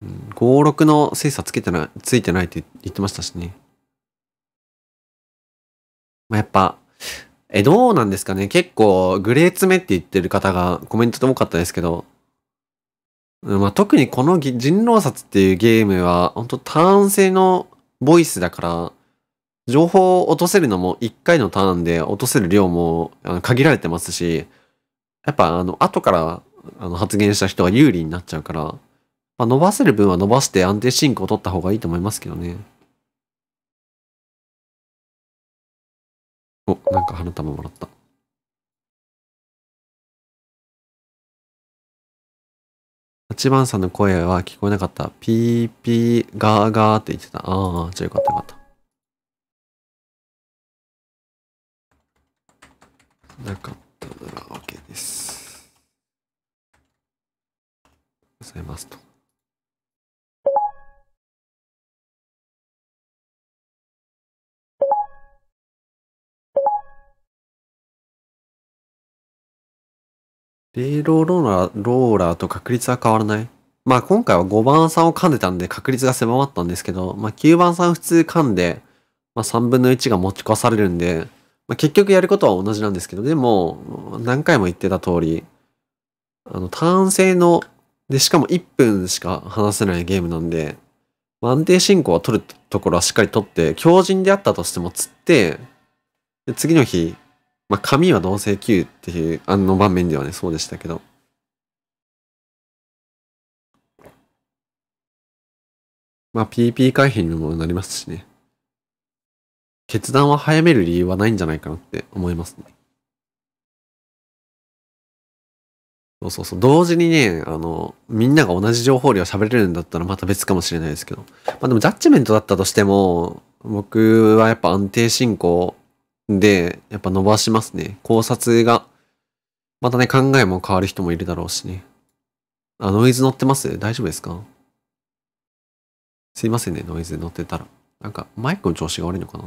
うん、5、6の精査つけてない、ついてないって言ってましたしね。まあ、やっぱ、え、どうなんですかね結構、グレー詰めって言ってる方がコメントで多かったですけど、まあ、特にこの人狼殺っていうゲームは、本当ン性のボイスだから、情報を落とせるのも一回のターンで落とせる量も限られてますし、やっぱあの、後からあの発言した人は有利になっちゃうから、まあ、伸ばせる分は伸ばして安定進行を取った方がいいと思いますけどね。お、なんか花束もらった。8番さんの声は聞こえなかった。ピーピーガーガーって言ってた。ああ、じゃあよかったよかった。なかったなら OK です。ございますと。レイローローラー、ローラーと確率は変わらないまあ今回は5番さんを噛んでたんで確率が狭まったんですけど、まあ9番さん普通噛んで、まあ3分の1が持ち越されるんで、まあ、結局やることは同じなんですけど、でも、何回も言ってた通り、あの、単制の、で、しかも1分しか話せないゲームなんで、まあ、安定進行は取るところはしっかり取って、強靭であったとしても釣って、で次の日、まあ、紙は同性級っていう、あの場面ではね、そうでしたけど。まあ、PP 回避にもなりますしね。決断は早める理由はないんじゃないかなって思いますね。そうそうそう。同時にね、あの、みんなが同じ情報量喋れるんだったらまた別かもしれないですけど。まあでもジャッジメントだったとしても、僕はやっぱ安定進行で、やっぱ伸ばしますね。考察が、またね、考えも変わる人もいるだろうしね。あ、ノイズ乗ってます大丈夫ですかすいませんね、ノイズ乗ってたら。なんか、マイクの調子が悪いのかな